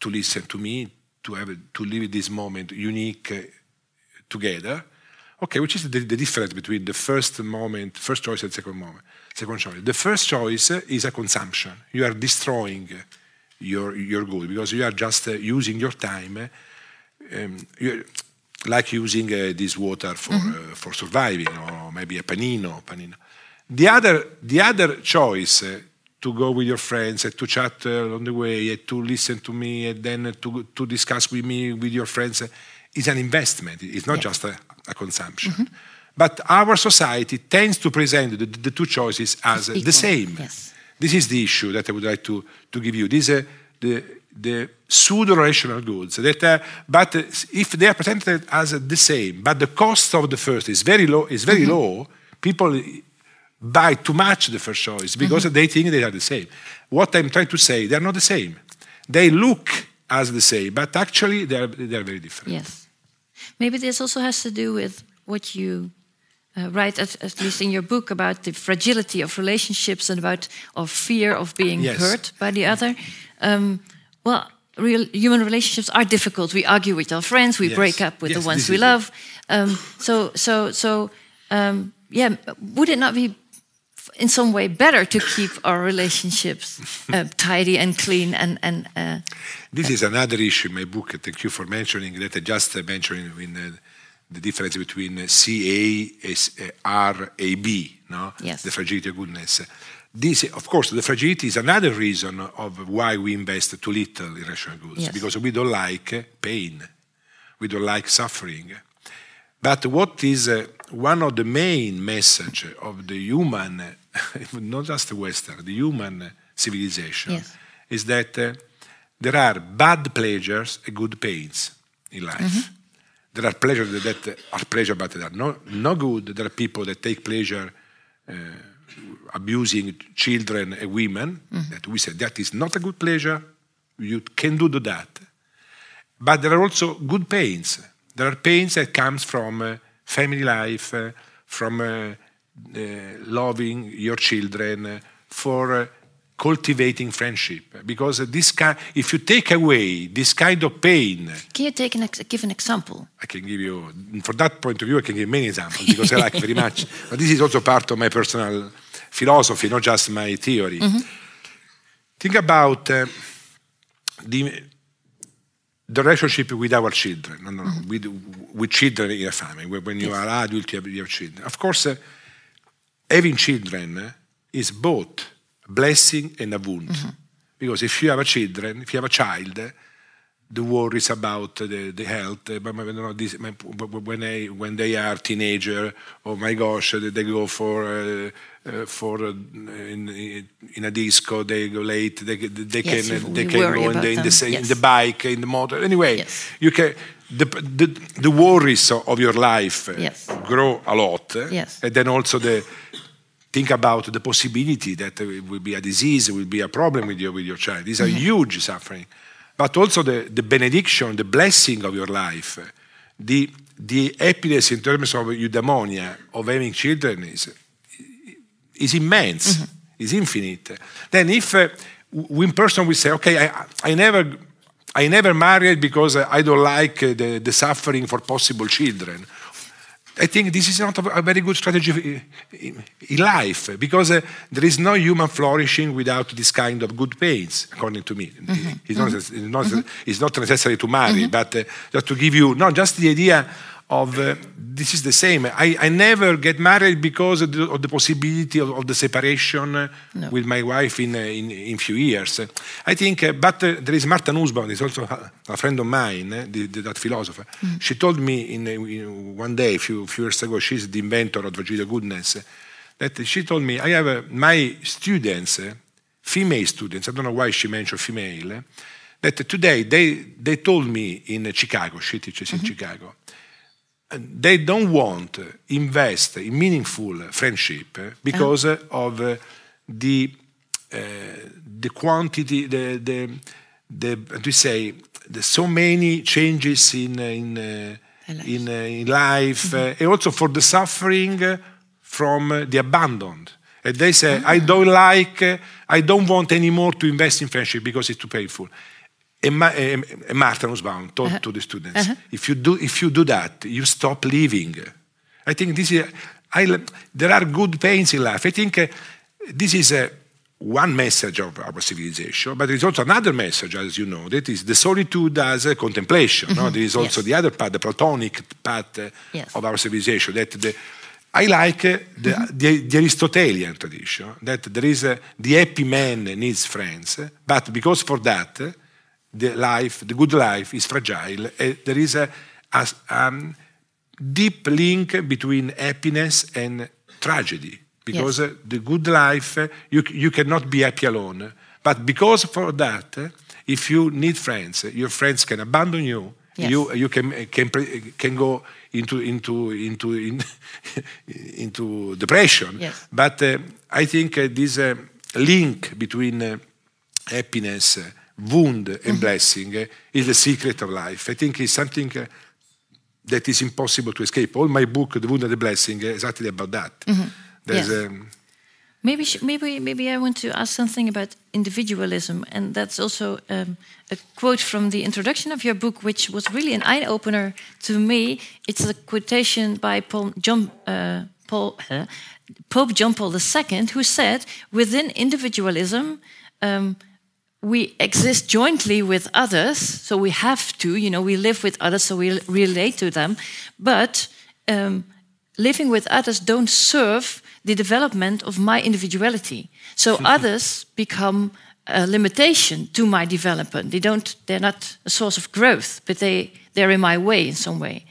[SPEAKER 2] to listen to me, to have to live this moment unique uh, together. Okay, which is the, the, difference between the first moment, first choice, and second moment, second choice. The first choice is a consumption. You are destroying your your good because you are just uh, using your time. Um, like using uh, this water for mm -hmm. for surviving, or maybe a panino, panino. The other the other choice uh, to go with your friends and to chat uh, on the way and to listen to me and then to, to discuss with me with your friends uh, is an investment it's not yeah. just a, a consumption mm -hmm. but our society tends to present the, the two choices as the same yes. this is the issue that i would like to, to give you these are uh, the, the pseudo rational goods that uh, but if they are presented as the same but the cost of the first is very low is very mm -hmm. low people buy too much the first choice because mm -hmm. they think they are the same. What I'm trying to say, they're not the same. They look as the same, but actually they're they're very different. Yes,
[SPEAKER 1] maybe this also has to do with what you uh, write at, at, least in your book about the fragility of relationships and about of fear of being yes. hurt by the other. Um, well, real human relationships are difficult. We argue with our friends. We yes. break up with yes, the ones we love. Um, so so so um, yeah, would it not be in some way better to keep our relationships uh, tidy and clean and and uh,
[SPEAKER 2] this is another issue in my book thank you for mentioning that i just mentioned in uh, the difference between C A S uh, R A B, no yes the fragility of goodness this of course the fragility is another reason of why we invest too little in rational goods yes. because we don't like pain we don't like suffering but what is uh, one of the main message of the human not just the Western, the human civilization, yes. is that uh, there are bad pleasures and good pains in life. Mm -hmm. There are pleasures that are pleasure, but they are no, no good. There are people that take pleasure uh, abusing children and women. Mm -hmm. That we said that is not a good pleasure. You can do, do that. But there are also good pains. There are pains that comes from uh, family life, uh, from uh, uh, loving your children, for uh, cultivating friendship because this kind if you take away this kind of pain
[SPEAKER 1] can you take an give an example
[SPEAKER 2] i can give you from that point of view i can give many examples because i like very much but this is also part of my personal philosophy not just my theory mm -hmm. think about uh, the, the relationship with our children no, no, mm -hmm. with, with children in a family when you yes. are adult you have, you have children of course uh, having children is both a blessing and a wound. Mm -hmm. Because if you have a children, if you have a child, the worries about the, the health. But eh, no, this, when, I, when they are teenager, oh my gosh, they go for uh, uh, for uh, in, in a disco, they go late. They, they yes, can they can go in the, in the, yes. in, the, bike, in the motor. Anyway, yes. you can. The, the, the worries of your life grow a lot, yes. and then also the think about the possibility that it will be a disease, it will be a problem with your, with your child. These are mm -hmm. huge suffering. But also the, the benediction, the blessing of your life, the, the happiness in terms of eudaimonia, of having children, is, is immense, mm -hmm. is infinite. Then if uh, one person will say, okay, I, I never I never married because I don't like uh, the, the suffering for possible children. I think this is not a very good strategy in life because uh, there is no human flourishing without this kind of good pains, according to me. Mm
[SPEAKER 1] -hmm. it's, not, mm-hmm. it's,
[SPEAKER 2] not, mm -hmm. it's, not, necessary to marry, mm-hmm. but uh, just to give you, no, just the idea of uh, this is the same. I, I never get married because of the, of the possibility of, of, the separation no. with my wife in, uh, in, in few years. I think, uh, but uh, there is Martha Nussbaum, is also a friend of mine, uh, the, the, that philosopher. Mm. She told me in, uh, in one day, a few, few, years ago, she's the inventor of Virginia Goodness, that she told me, I have my students, female students, I don't know why she mentioned female, that today they, they told me in Chicago, she teaches mm -hmm. in mm-hmm. Chicago, they don't want to invest in meaningful friendship eh, because uh -huh. of eh, the eh, the quantity the the the you say the so many changes in in in, in, life mm -hmm. and also for the suffering from the abandoned and they say I ah. don't like I don't want anymore to invest in friendship because it's too painful Martin eh, was bound told uh -huh. to the students, uh -huh. if you do if you do that, you stop living. I think this is I, there are good pains in life. I think eh, this is eh, one message of our civilization, but there is also another message, as you know, that is the solitude as a contemplation. Mm -hmm. no? Mm-hmm. There is also yes. the other part, the Platonic part yes. of our civilization, that the, I like uh, the, mm -hmm. the, the, Aristotelian tradition that there is uh, the happy man needs friends, but because for that the life, the good life is fragile. Uh, there is a, a um, deep link between happiness and tragedy because yes. uh, the good life, uh, you, you cannot be happy alone. But because for that, if you need friends, your friends can abandon you. Yes. You, you can, can, can go into, into, into, in into depression. Yes. But uh, I think uh, this uh, link between happiness wound and mm -hmm. blessing is the secret of life. I think it's something that is impossible to escape. All my book, The Wound and the Blessing, is exactly about that. Mm -hmm. yes. um,
[SPEAKER 1] maybe, maybe, maybe I want to ask something about individualism, and that's also um, a quote from the introduction of your book, which was really an eye opener to me. It's a quotation by Paul John. Uh, Paul, Pope John Paul II, who said, within individualism, um, we exist jointly with others, so we have to, you know, we live with others, so we relate to them. But um, living with others don't serve the development of my individuality. So others become a limitation to my development. They don't, they're not a source of growth, but they, they're in my way in some way.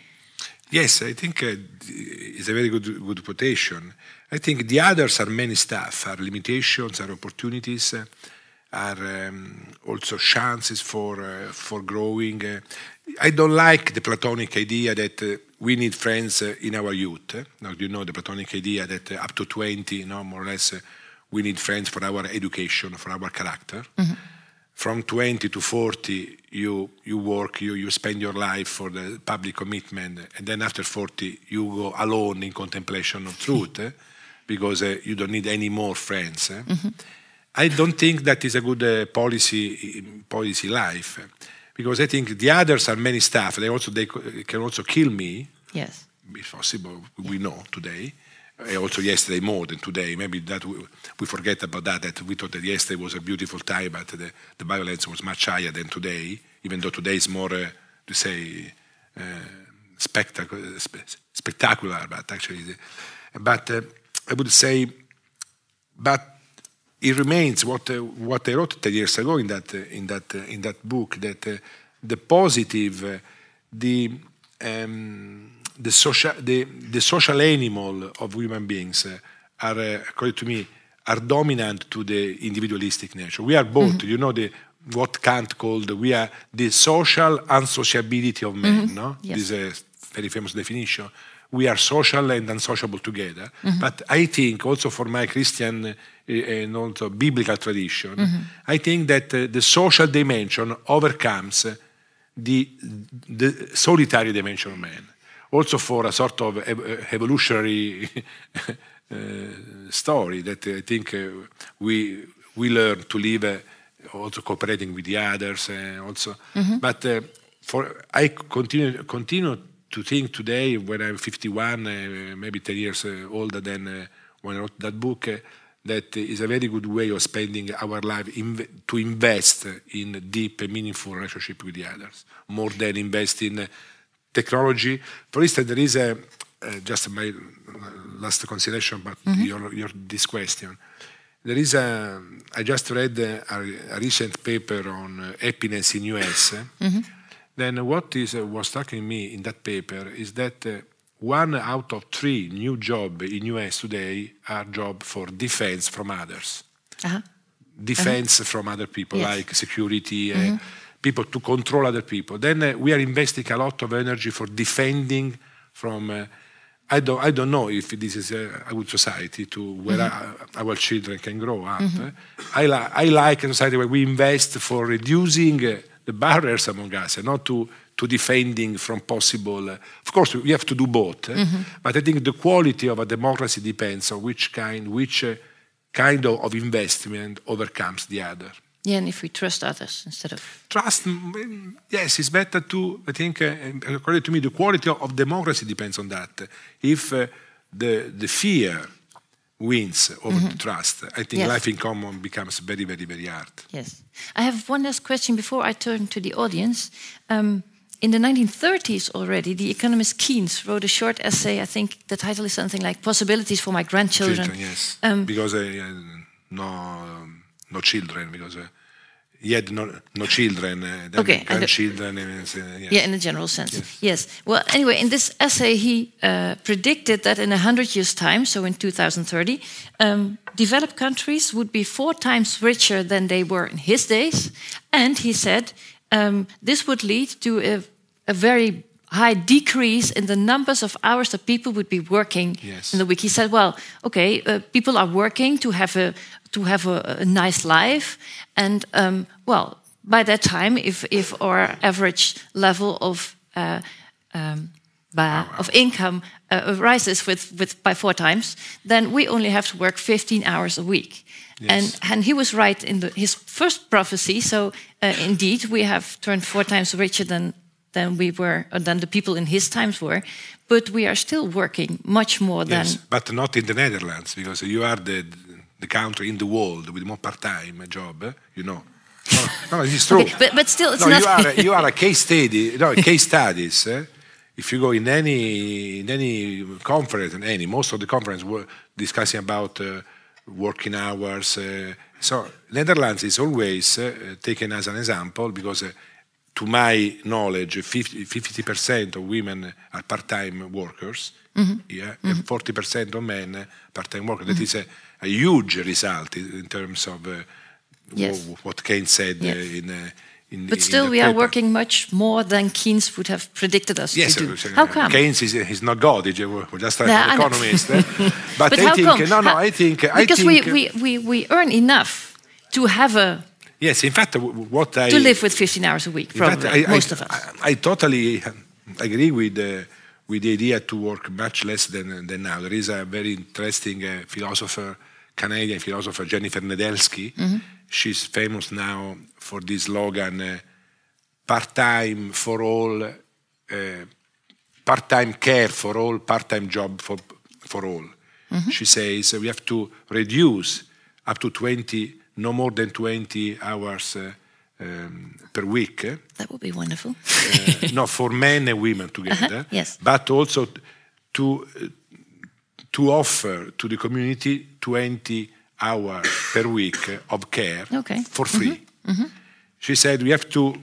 [SPEAKER 2] Yes, I think uh, it's a very good, good quotation. I think the others are many stuff, are limitations, are opportunities. Uh, are um, also chances for uh, for growing. Uh, I don't like the Platonic idea that uh, we need friends uh, in our youth. Now you know the Platonic idea that uh, up to twenty, you know, more or less, uh, we need friends for our education, for our character. Mm -hmm. From twenty to forty, you you work, you you spend your life for the public commitment, and then after forty, you go alone in contemplation of truth, eh, because you don't need any more friends. Mm -hmm I don't think that is a good uh, policy policy life because I think the others are many staff. They also they can also kill me. Yes, if possible, we know today. Uh, also yesterday more than today. Maybe that we, we forget about that. That we thought that yesterday was a beautiful time, but the, the violence was much higher than today. Even though today is more, uh, to say, uh, spectacular, spectacular, but actually, uh, but uh, I would say, but it remains what, uh, what I wrote 10 years ago in that, uh, in that, uh, in that book that uh, the positive, uh, the, um, the, social, the, the social animal of human beings uh, are, according to me, are dominant to the individualistic nature. We are both, mm -hmm. you know, the, what Kant called, we are the social unsociability of men, mm -hmm. no? Yes. This is a very famous definition. We are social and unsociable together. Mm -hmm. But I think also for my Christian and also biblical tradition, mm -hmm. I think that uh, the social dimension overcomes the, the solitary dimension of man, also for a sort of ev uh, evolutionary uh, story that I think uh, we, we learn to live uh, also cooperating with the others, uh, also. Mm -hmm. But for I continue, continue to think today, when I'm 51, maybe 10 years older than when I wrote that book, that is a very good way of spending our life in, to invest in deep and meaningful relationship with the others, more than invest in technology. For instance, there is a, uh, just my last consideration about mm -hmm. your, your, this question. There is a, I just read a, a recent paper on happiness in US. Mm -hmm. Then what is, uh, was striking me in that paper is that uh, one out of three new jobs in US today are jobs for defense from others. Uh -huh. Uh-huh. Defense uh -huh. from other people, yes. like security, uh, people to control other people. Then eh, we are investing a lot of energy for defending from. Eh, I don't, I don't know if this is a, a good society to where mm -hmm. our children can grow up. Mm -hmm. I, li I, like a society where we invest for reducing the barriers among us and not to to defending from possible. Uh, of course, we have to do both, eh? mm -hmm. but I think the quality of a democracy depends on which kind, which uh, kind of, of, investment overcomes the other.
[SPEAKER 1] Yeah, and if we trust others instead of trust, mm, mm,
[SPEAKER 2] yes, it's better to. I think, uh, according to me, the quality of, of democracy depends on that. If eh, the the fear wins over mm -hmm. trust, I think yes. life in common becomes very, very, very hard.
[SPEAKER 1] Yes, I have one last question before I turn to the audience. Um, in the 1930s already, the economist Keynes wrote a short essay. I think the title is something like "Possibilities for My Grandchildren." Children,
[SPEAKER 2] yes, um, because I, uh, I no um, no children because uh, he had no, no children. Uh, okay, grandchildren. And, uh, yes. Yeah, in a general sense. Yes.
[SPEAKER 1] yes. Well, anyway, in this essay, he uh, predicted that in hundred years' time, so in 2030, um, developed countries would be four times richer than they were in his days, and he said um, this would lead to a, a, very high decrease in the numbers of hours that people would be working yes. in the week. He said, "Well, okay, uh, people are working to have a to have a, a nice life, and um, well, by that time, if if our average level of uh, um, by, oh, of income uh, rises with, with by four times, then we only have to work 15 hours a week. Yes. And, and he was right in the, his first prophecy. So uh, indeed, we have turned four times richer than than we were or than the people in his times were, but we are still working much more than. Yes,
[SPEAKER 2] but not in the Netherlands because you are the the country in the world with more part-time job. You know.
[SPEAKER 1] No, no it's true. Okay, but, but still, it's no, not. You are,
[SPEAKER 2] you are a case study. No, case studies. Eh? if you go in any in any conference and any most of the conference were discussing about uh, working hours uh, so netherlands is always uh, taken as an example because uh, to my knowledge 50 percent of women are part-time workers mm -hmm. yeah mm -hmm. and mm-hmm. 40 percent of men part-time workers mm -hmm. that mm-hmm. is a, a, huge result in terms of uh, yes. what kane said uh, yes. in
[SPEAKER 1] but still, we paper. are working much more than Keynes would have predicted us yes, to do. So, uh, how come?
[SPEAKER 2] Keynes is he's not God. He's just an no, economist. eh? but, how I think come? no, no. I think because I think, we,
[SPEAKER 1] we, we earn enough to have a
[SPEAKER 2] yes. In fact, what I to live
[SPEAKER 1] with 15 hours a week. Probably fact, I, most I, of us.
[SPEAKER 2] I, totally uh, agree with. Uh, with the idea to work much less than, than now. There is a very interesting uh, philosopher, Canadian philosopher, Jennifer Nedelsky. Mm -hmm. She's famous now for this slogan eh, part time for all, eh, part time care for all, part time job for, for all. Mm -hmm. She says we have to reduce up to 20, no more than 20 hours. Eh, um, per week. That would be wonderful. uh, no, for men and women together. Uh -huh, yes. But also to to offer to the community 20 hours per week of care okay. for free. Mm Mm -hmm. She said we have to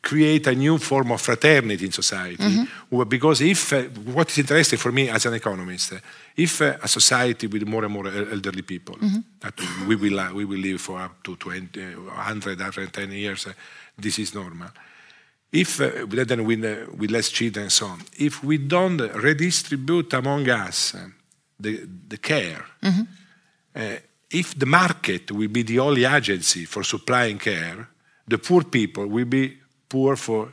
[SPEAKER 2] create a new form of fraternity in society. Mm -hmm. Because if, uh, what is interesting for me as an economist, uh, if uh, a society with more and more elderly people, mm -hmm. that we will, uh, we will live for up to 20, 100, uh, 110 years, uh, this is normal. If then with, with less children and so on, if we don't redistribute among us the, the care, mm -hmm if the market will be the only agency for supplying care, the poor people will be poor for,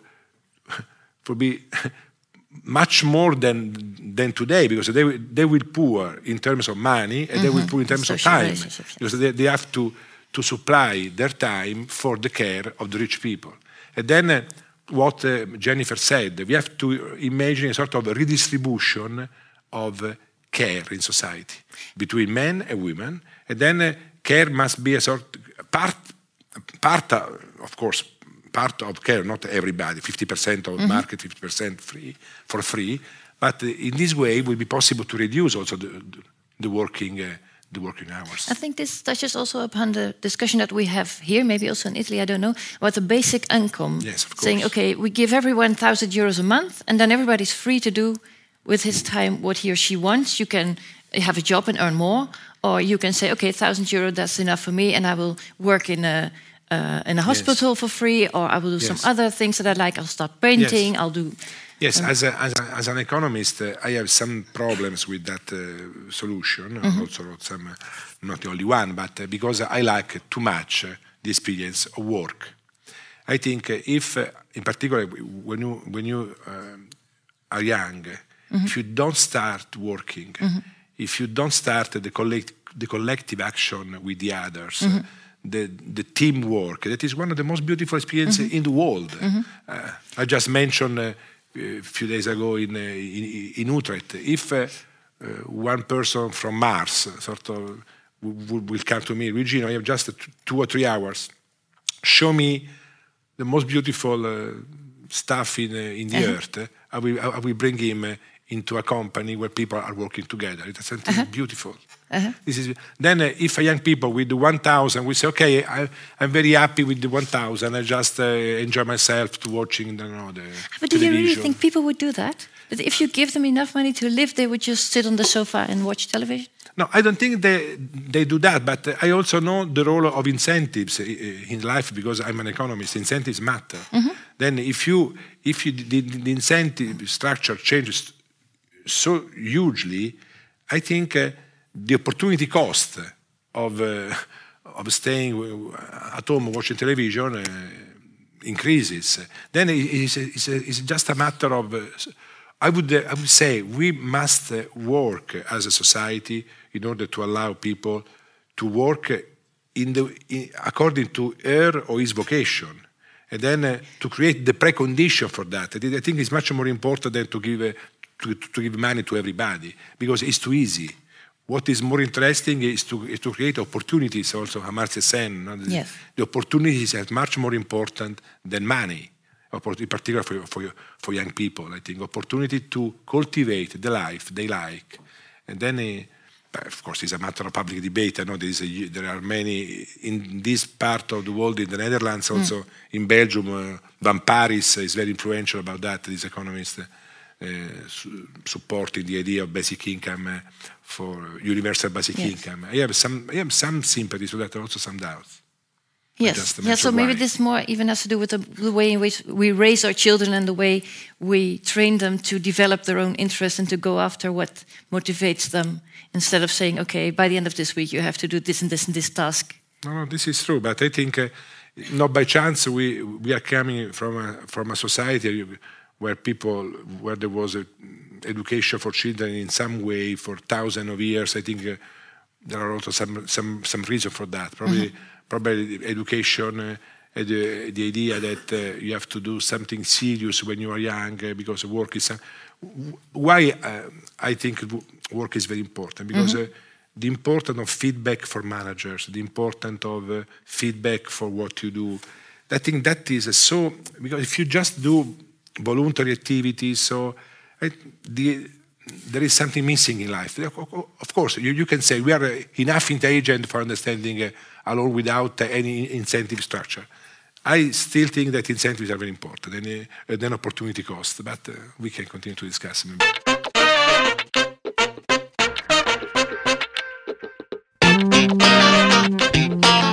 [SPEAKER 2] for be much more than, than today because they, will, they will poor in terms of money and mm -hmm. they will mm-hmm. poor in terms social, of time because they, they have to, to supply their time for the care of the rich people. And then uh, what uh, Jennifer said, we have to imagine a sort of a redistribution of uh, care in society between men and women and then uh, care must be a sort part, part uh, of course, part of care, not everybody, 50% of mm -hmm. market, 50% free for free. But uh, in this way, it will be possible to reduce also the, the working. Uh, the working hours.
[SPEAKER 1] I think this touches also upon the discussion that we have here, maybe also in Italy, I don't know, about the basic income. Yes, of course. Saying, okay, we give everyone 1,000 euros a month, and then everybody's free to do with his time what he or she wants. You can have a job and earn more, or you can say, okay, thousand euro, that's enough for me, and I will work in a uh, in a hospital yes. for free, or I will do yes. some other things that I like. I'll start painting. Yes. I'll do.
[SPEAKER 2] Yes, um, as, a, as, a, as, an economist, uh, I have some problems with that uh, solution. Mm -hmm. Also, some, not the only one, but uh, because I like too much uh, the experience of work. I think uh, if, in particular, when you when you um, are young, mm -hmm. if you don't start working. Mm -hmm if you don't start the, collect the collective action with the others, mm -hmm. The, the teamwork that is one of the most beautiful experiences mm -hmm. in the world. Mm-hmm. Uh, I just mentioned uh, a few days ago in, uh, in, in, Utrecht. If uh, uh, one person from Mars sort of will come to me, Regina, I have just two or three hours. Show me the most beautiful uh, stuff in, uh, in the uh-huh. earth. I will, I will bring him uh, into a company where people are working together. It's something uh -huh. beautiful. Uh -huh. This is then uh, if a young people with 1,000, we say, okay, I, am very happy with the 1,000. I just uh, enjoy myself to watching you know, the
[SPEAKER 1] ah, But do you really think people would do that? That if you give them enough money to live, they would just sit on the sofa and watch television?
[SPEAKER 2] No, I don't think they, they do that, but uh, I also know the role of incentives uh, in life because I'm an economist. Incentives matter. Mm -hmm. Then, if you if you the, the incentive structure changes so hugely, I think uh, the opportunity cost of, uh, of staying at home watching television uh, increases. Then it's, it's, it's, just a matter of, I, would, I would say, we must work as a society in order to allow people to work in the, in, according to her or his vocation. And then uh, to create the precondition for that. I think it's much more important than to give uh, to, to give money to everybody because it's too easy. What is more interesting is to, is to create opportunities, also Amartya Sen. No? The, yes. the opportunities are much more important than money, in particular for, for, for young people, I think. Opportunity to cultivate the life they like. And then, uh, of course, it's a matter of public debate. I eh, know there, is a, there are many, in this part of the world, in the Netherlands, mm. also mm. in Belgium, uh, Van Paris is very influential about that, this economist. Eh, supporting the idea of basic income eh, for universal basic yes. income. I have some I have some sympathy to that, also some doubts.
[SPEAKER 1] Yes. Yeah, so maybe this more even has to do with the, the, way in which we raise our children and the way we train them to develop their own interests and to go after what motivates them instead of saying, okay, by the end of this week you have to do this and this and this task.
[SPEAKER 2] No, no, this is true, but I think uh, not by chance we we are coming from a, from a society where people where there was education for children in some way for thousands of years. I think uh, there are also some some some reason for that. Probably mm -hmm. probably education. Uh, the, the, idea that uh, you have to do something serious when you are young uh, because work is uh, why uh, I think work is very important because mm -hmm. the importance of feedback for managers, the importance of feedback for what you do. I think that is so because if you just do voluntary activities. So I, eh, the, there is something missing in life. Of course, you, you can say we are eh, enough intelligent for understanding uh, eh, alone without uh, any incentive structure. I still think that incentives are very important and, uh, then opportunity cost, but uh, we can continue to discuss.
[SPEAKER 1] Maybe.